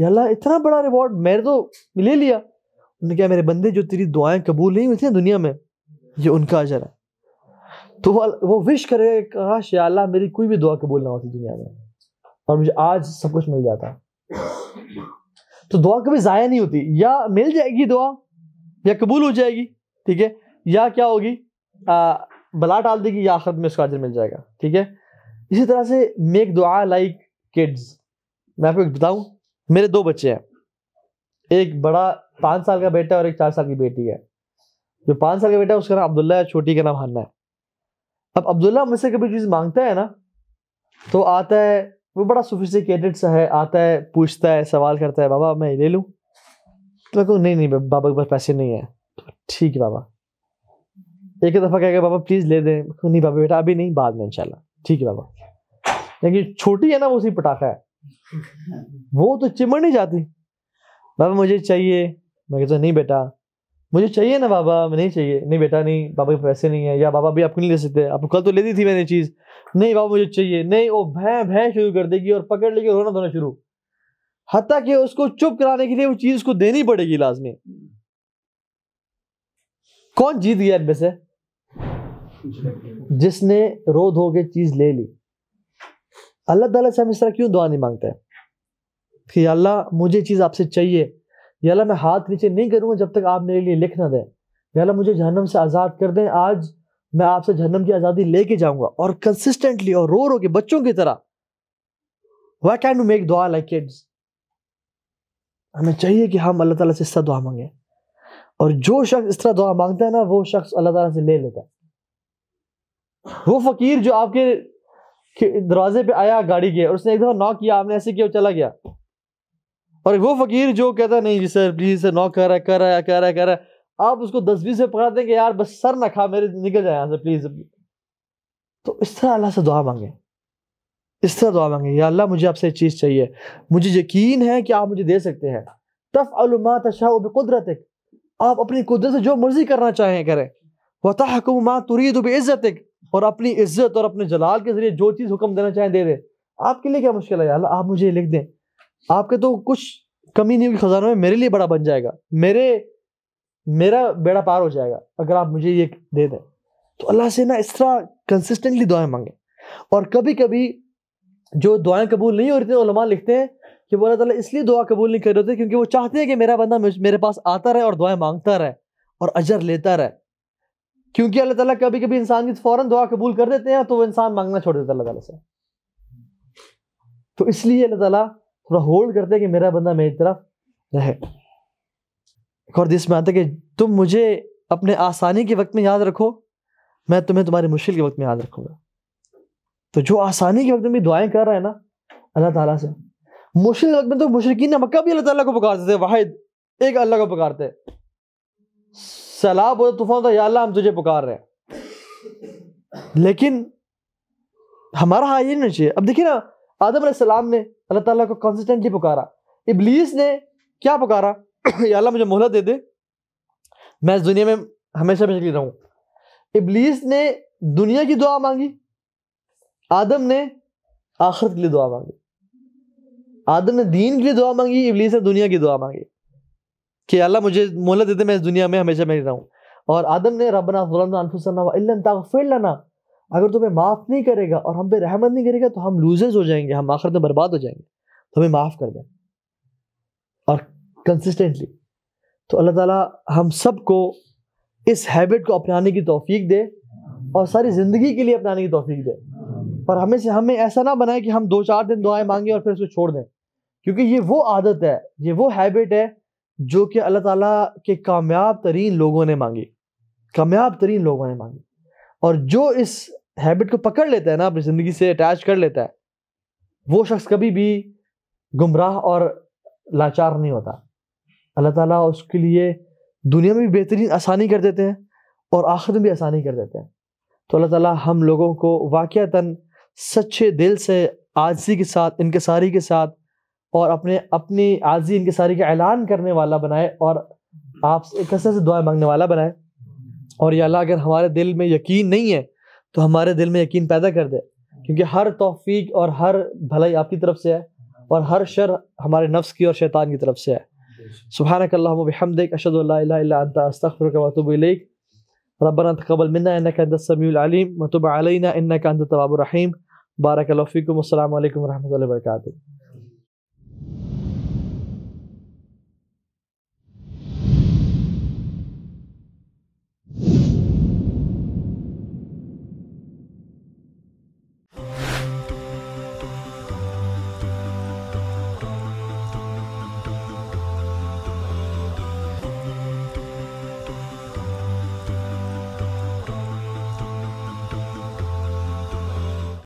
या अल्लाह इतना बड़ा रिवॉर्ड मैंने तो ले लिया उन्होंने कहा मेरे बंदे जो तेरी दुआएं कबूल नहीं हुई थी दुनिया में ये उनका अजर है तो वो विश करेगा काश अल्लाह मेरी कोई भी दुआ कबूल ना होती दुनिया में और मुझे आज सब कुछ मिल जाता तो दुआ कभी ज़ाया नहीं होती या मिल जाएगी दुआ या कबूल हो जाएगी ठीक है या क्या होगी बला डाल देगी या आखिर में उसका अजर मिल जाएगा ठीक है इसी तरह से मेक दुआ लाइक किड्स मैं आपको बताऊं मेरे दो बच्चे हैं एक बड़ा पाँच साल का बेटा और एक चार साल की बेटी है जो पाँच साल का बेटा है उसका नाम अब्दुल्ला है छोटी का नाम हन्ना है अब अब्दुल्ला मुझसे कभी चीज़ मांगता है ना तो आता है वो बड़ा सोफिस्टिकेटेड सा है आता है पूछता है सवाल करता है बाबा मैं ले लूँ तो मैं कहूँ नहीं नहीं बाबा के पास पैसे नहीं है तो ठीक है बाबा एक दफ़ा कहेगा बाबा प्लीज़ ले दें नहीं बाबा बेटा अभी नहीं बाद में इंशाल्लाह ठीक है बाबा लेकिन छोटी है ना वो उसी पटाखा है वो तो चिमड़ नहीं जाती बाबा मुझे चाहिए मैं कहता नहीं बेटा मुझे चाहिए ना बाबा नहीं चाहिए नहीं बेटा नहीं बाबा के पैसे नहीं है या बाबा भी आपको नहीं ले सकते आपको कल तो ले दी थी मैंने चीज़ नहीं बाबा मुझे चाहिए नहीं वो भय भय शुरू कर देगी और पकड़ लेगी रोना धोना शुरू हत्या कि उसको चुप कराने के लिए वो चीज़ उसको देनी पड़ेगी लाजमी कौन जीत गया इनमें से जिसने रो धो के चीज़ ले ली अल्लाह ताला से हम इस तरह क्यों दुआ नहीं मांगते हैं कि अल्लाह मुझे चीज़ आपसे चाहिए याला मैं हाथ नीचे नहीं करूँगा जब तक आप मेरे लिए लिख ना दें याला मुझे जहनम से आज़ाद कर दें आज मैं आपसे जहनम की आज़ादी लेके जाऊँगा और कंसिस्टेंटली और रो रो के बच्चों की तरह वाई कैन यू मेक दुआ लाइक किड्स हमें चाहिए कि हम अल्लाह ताला से तरह दुआ मांगें और जो शख्स इस तरह दुआ मांगता है ना वो शख्स अल्लाह ताला से ले लेता है वो फकीर जो आपके दरवाजे पे आया गाड़ी के और उसने एक दफ़ा नॉक किया आपने ऐसे किया चला गया और वो फकीर जो कहता नहीं जी सर प्लीज सर नौ कर रहा कर रहा है कर रहा है कर रहा है आप उसको दसवीं से पकड़ा देंगे यार बस सर ना खा मेरे निकल जाए यहाँ से प्लीज तो इस तरह अल्लाह से दुआ मांगे इस तरह दुआ मांगे या अल्लाह मुझे आपसे एक चीज़ चाहिए मुझे यकीन है कि आप मुझे दे सकते हैं तफ अलमा तशाह कुदरत आप अपनी कुदरत से जो मर्जी करना चाहें करें वतहकुम माँ तुरीद इज़्ज़त और अपनी इज्जत और अपने जलाल के जरिए जो चीज़ हुक्म देना चाहें दे दे आपके लिए क्या मुश्किल है अल्लाह आप मुझे लिख दें आपके तो कुछ कमी नहीं होगी खजानों में मेरे लिए बड़ा बन जाएगा मेरे मेरा बेड़ा पार हो जाएगा अगर आप मुझे ये दे दें तो अल्लाह से ना इस तरह कंसिस्टेंटली दुआएं मांगे और कभी कभी जो दुआएं कबूल नहीं हो रही थी उलमा लिखते हैं कि वो अल्लाह इसलिए दुआ कबूल नहीं कर रहे थे क्योंकि वो चाहते हैं कि मेरा बंदा मेरे पास आता रहे और दुआएं मांगता रहे और अजर लेता रहे क्योंकि अल्लाह ताला कभी कभी इंसान की फ़ौरन दुआ कबूल कर देते हैं तो वो इंसान मांगना छोड़ देता है अल्लाह ताला से तो इसलिए अल्लाह ताला थोड़ा होल्ड करते कि मेरा बंदा मेरी तरफ रहे एक और दिस में आता है कि तुम मुझे अपने आसानी के वक्त में याद रखो मैं तुम्हें तुम्हारे मुश्किल के वक्त में याद रखूंगा तो जो आसानी के वक्त में भी दुआएं कर रहा है ना अल्लाह ताला से मुश्किल वक्त में तो मुशरकिन मक्का भी अल्लाह ताला को पुकारते थे वाहिद एक अल्लाह को पुकारते सैलाब होता तूफान होता या अल्लाह हम तुझे पुकार रहे हैं लेकिन हमारा हाल ये नहीं चाहिए अब देखिए ना आदम सलाम ने अल्लाह ताला को कॉन्सटेंटली पुकारा इबलीस ने क्या पुकारा अल्लाह मुझे मोहलत दे दे मैं इस दुनिया में हमेशा हमेशा के रहूँ इबलीस ने दुनिया की दुआ मांगी आदम ने आखिरत के लिए दुआ मांगी आदम ने दीन के लिए दुआ मांगी इबलीस ने दुनिया की दुआ मांगी कि अल्लाह मुझे मोहलत दे दे मैं इस दुनिया में हमेशा में रहूँ और आदम ने रबना अगर तुम्हें माफ़ नहीं करेगा और हम पे रहमत नहीं करेगा तो हम लूजर्स हो जाएंगे हम आखिर में बर्बाद हो जाएंगे तो हमें माफ़ कर दें और कंसिस्टेंटली तो अल्लाह ताला हम सबको इस हैबिट को अपनाने की तोफ़ी दे और सारी ज़िंदगी के लिए अपनाने की तोफ़ी दे और हमें से हमें ऐसा ना बनाए कि हम दो चार दिन दुआएं मांगें और फिर उसको छोड़ दें क्योंकि ये वो आदत है ये वो हैबिट है जो कि अल्लाह ताला के कामयाब तरीन लोगों ने मांगी कामयाब तरीन लोगों ने मांगी और जो इस हैबिट को पकड़ लेता है ना अपनी जिंदगी से अटैच कर लेता है वो शख्स कभी भी गुमराह और लाचार नहीं होता अल्लाह ताला उसके लिए दुनिया में भी बेहतरीन आसानी कर देते हैं और आखिर में भी आसानी कर देते हैं तो अल्लाह ताला हम लोगों को वाक़ता सच्चे दिल से आजी के साथ इनकसारी के साथ और अपने अपनी आजी इनकसारी का ऐलान करने वाला बनाए और आपसे कसरत से दुआ मांगने वाला बनाए और ये अल्लाह अगर हमारे दिल में यकीन नहीं है तो हमारे दिल में यकीन पैदा कर दे क्योंकि हर तोफीक और हर भलाई आपकी तरफ से है और हर शर हमारे नफ्स की और शैतान की तरफ से है सुबहानक हमदेक अशदुल्लाबल रबनाबलमिनसमीम मतुब अलना का तबाबरिम बारकलफ़ीकम्स वरम्ह वर्का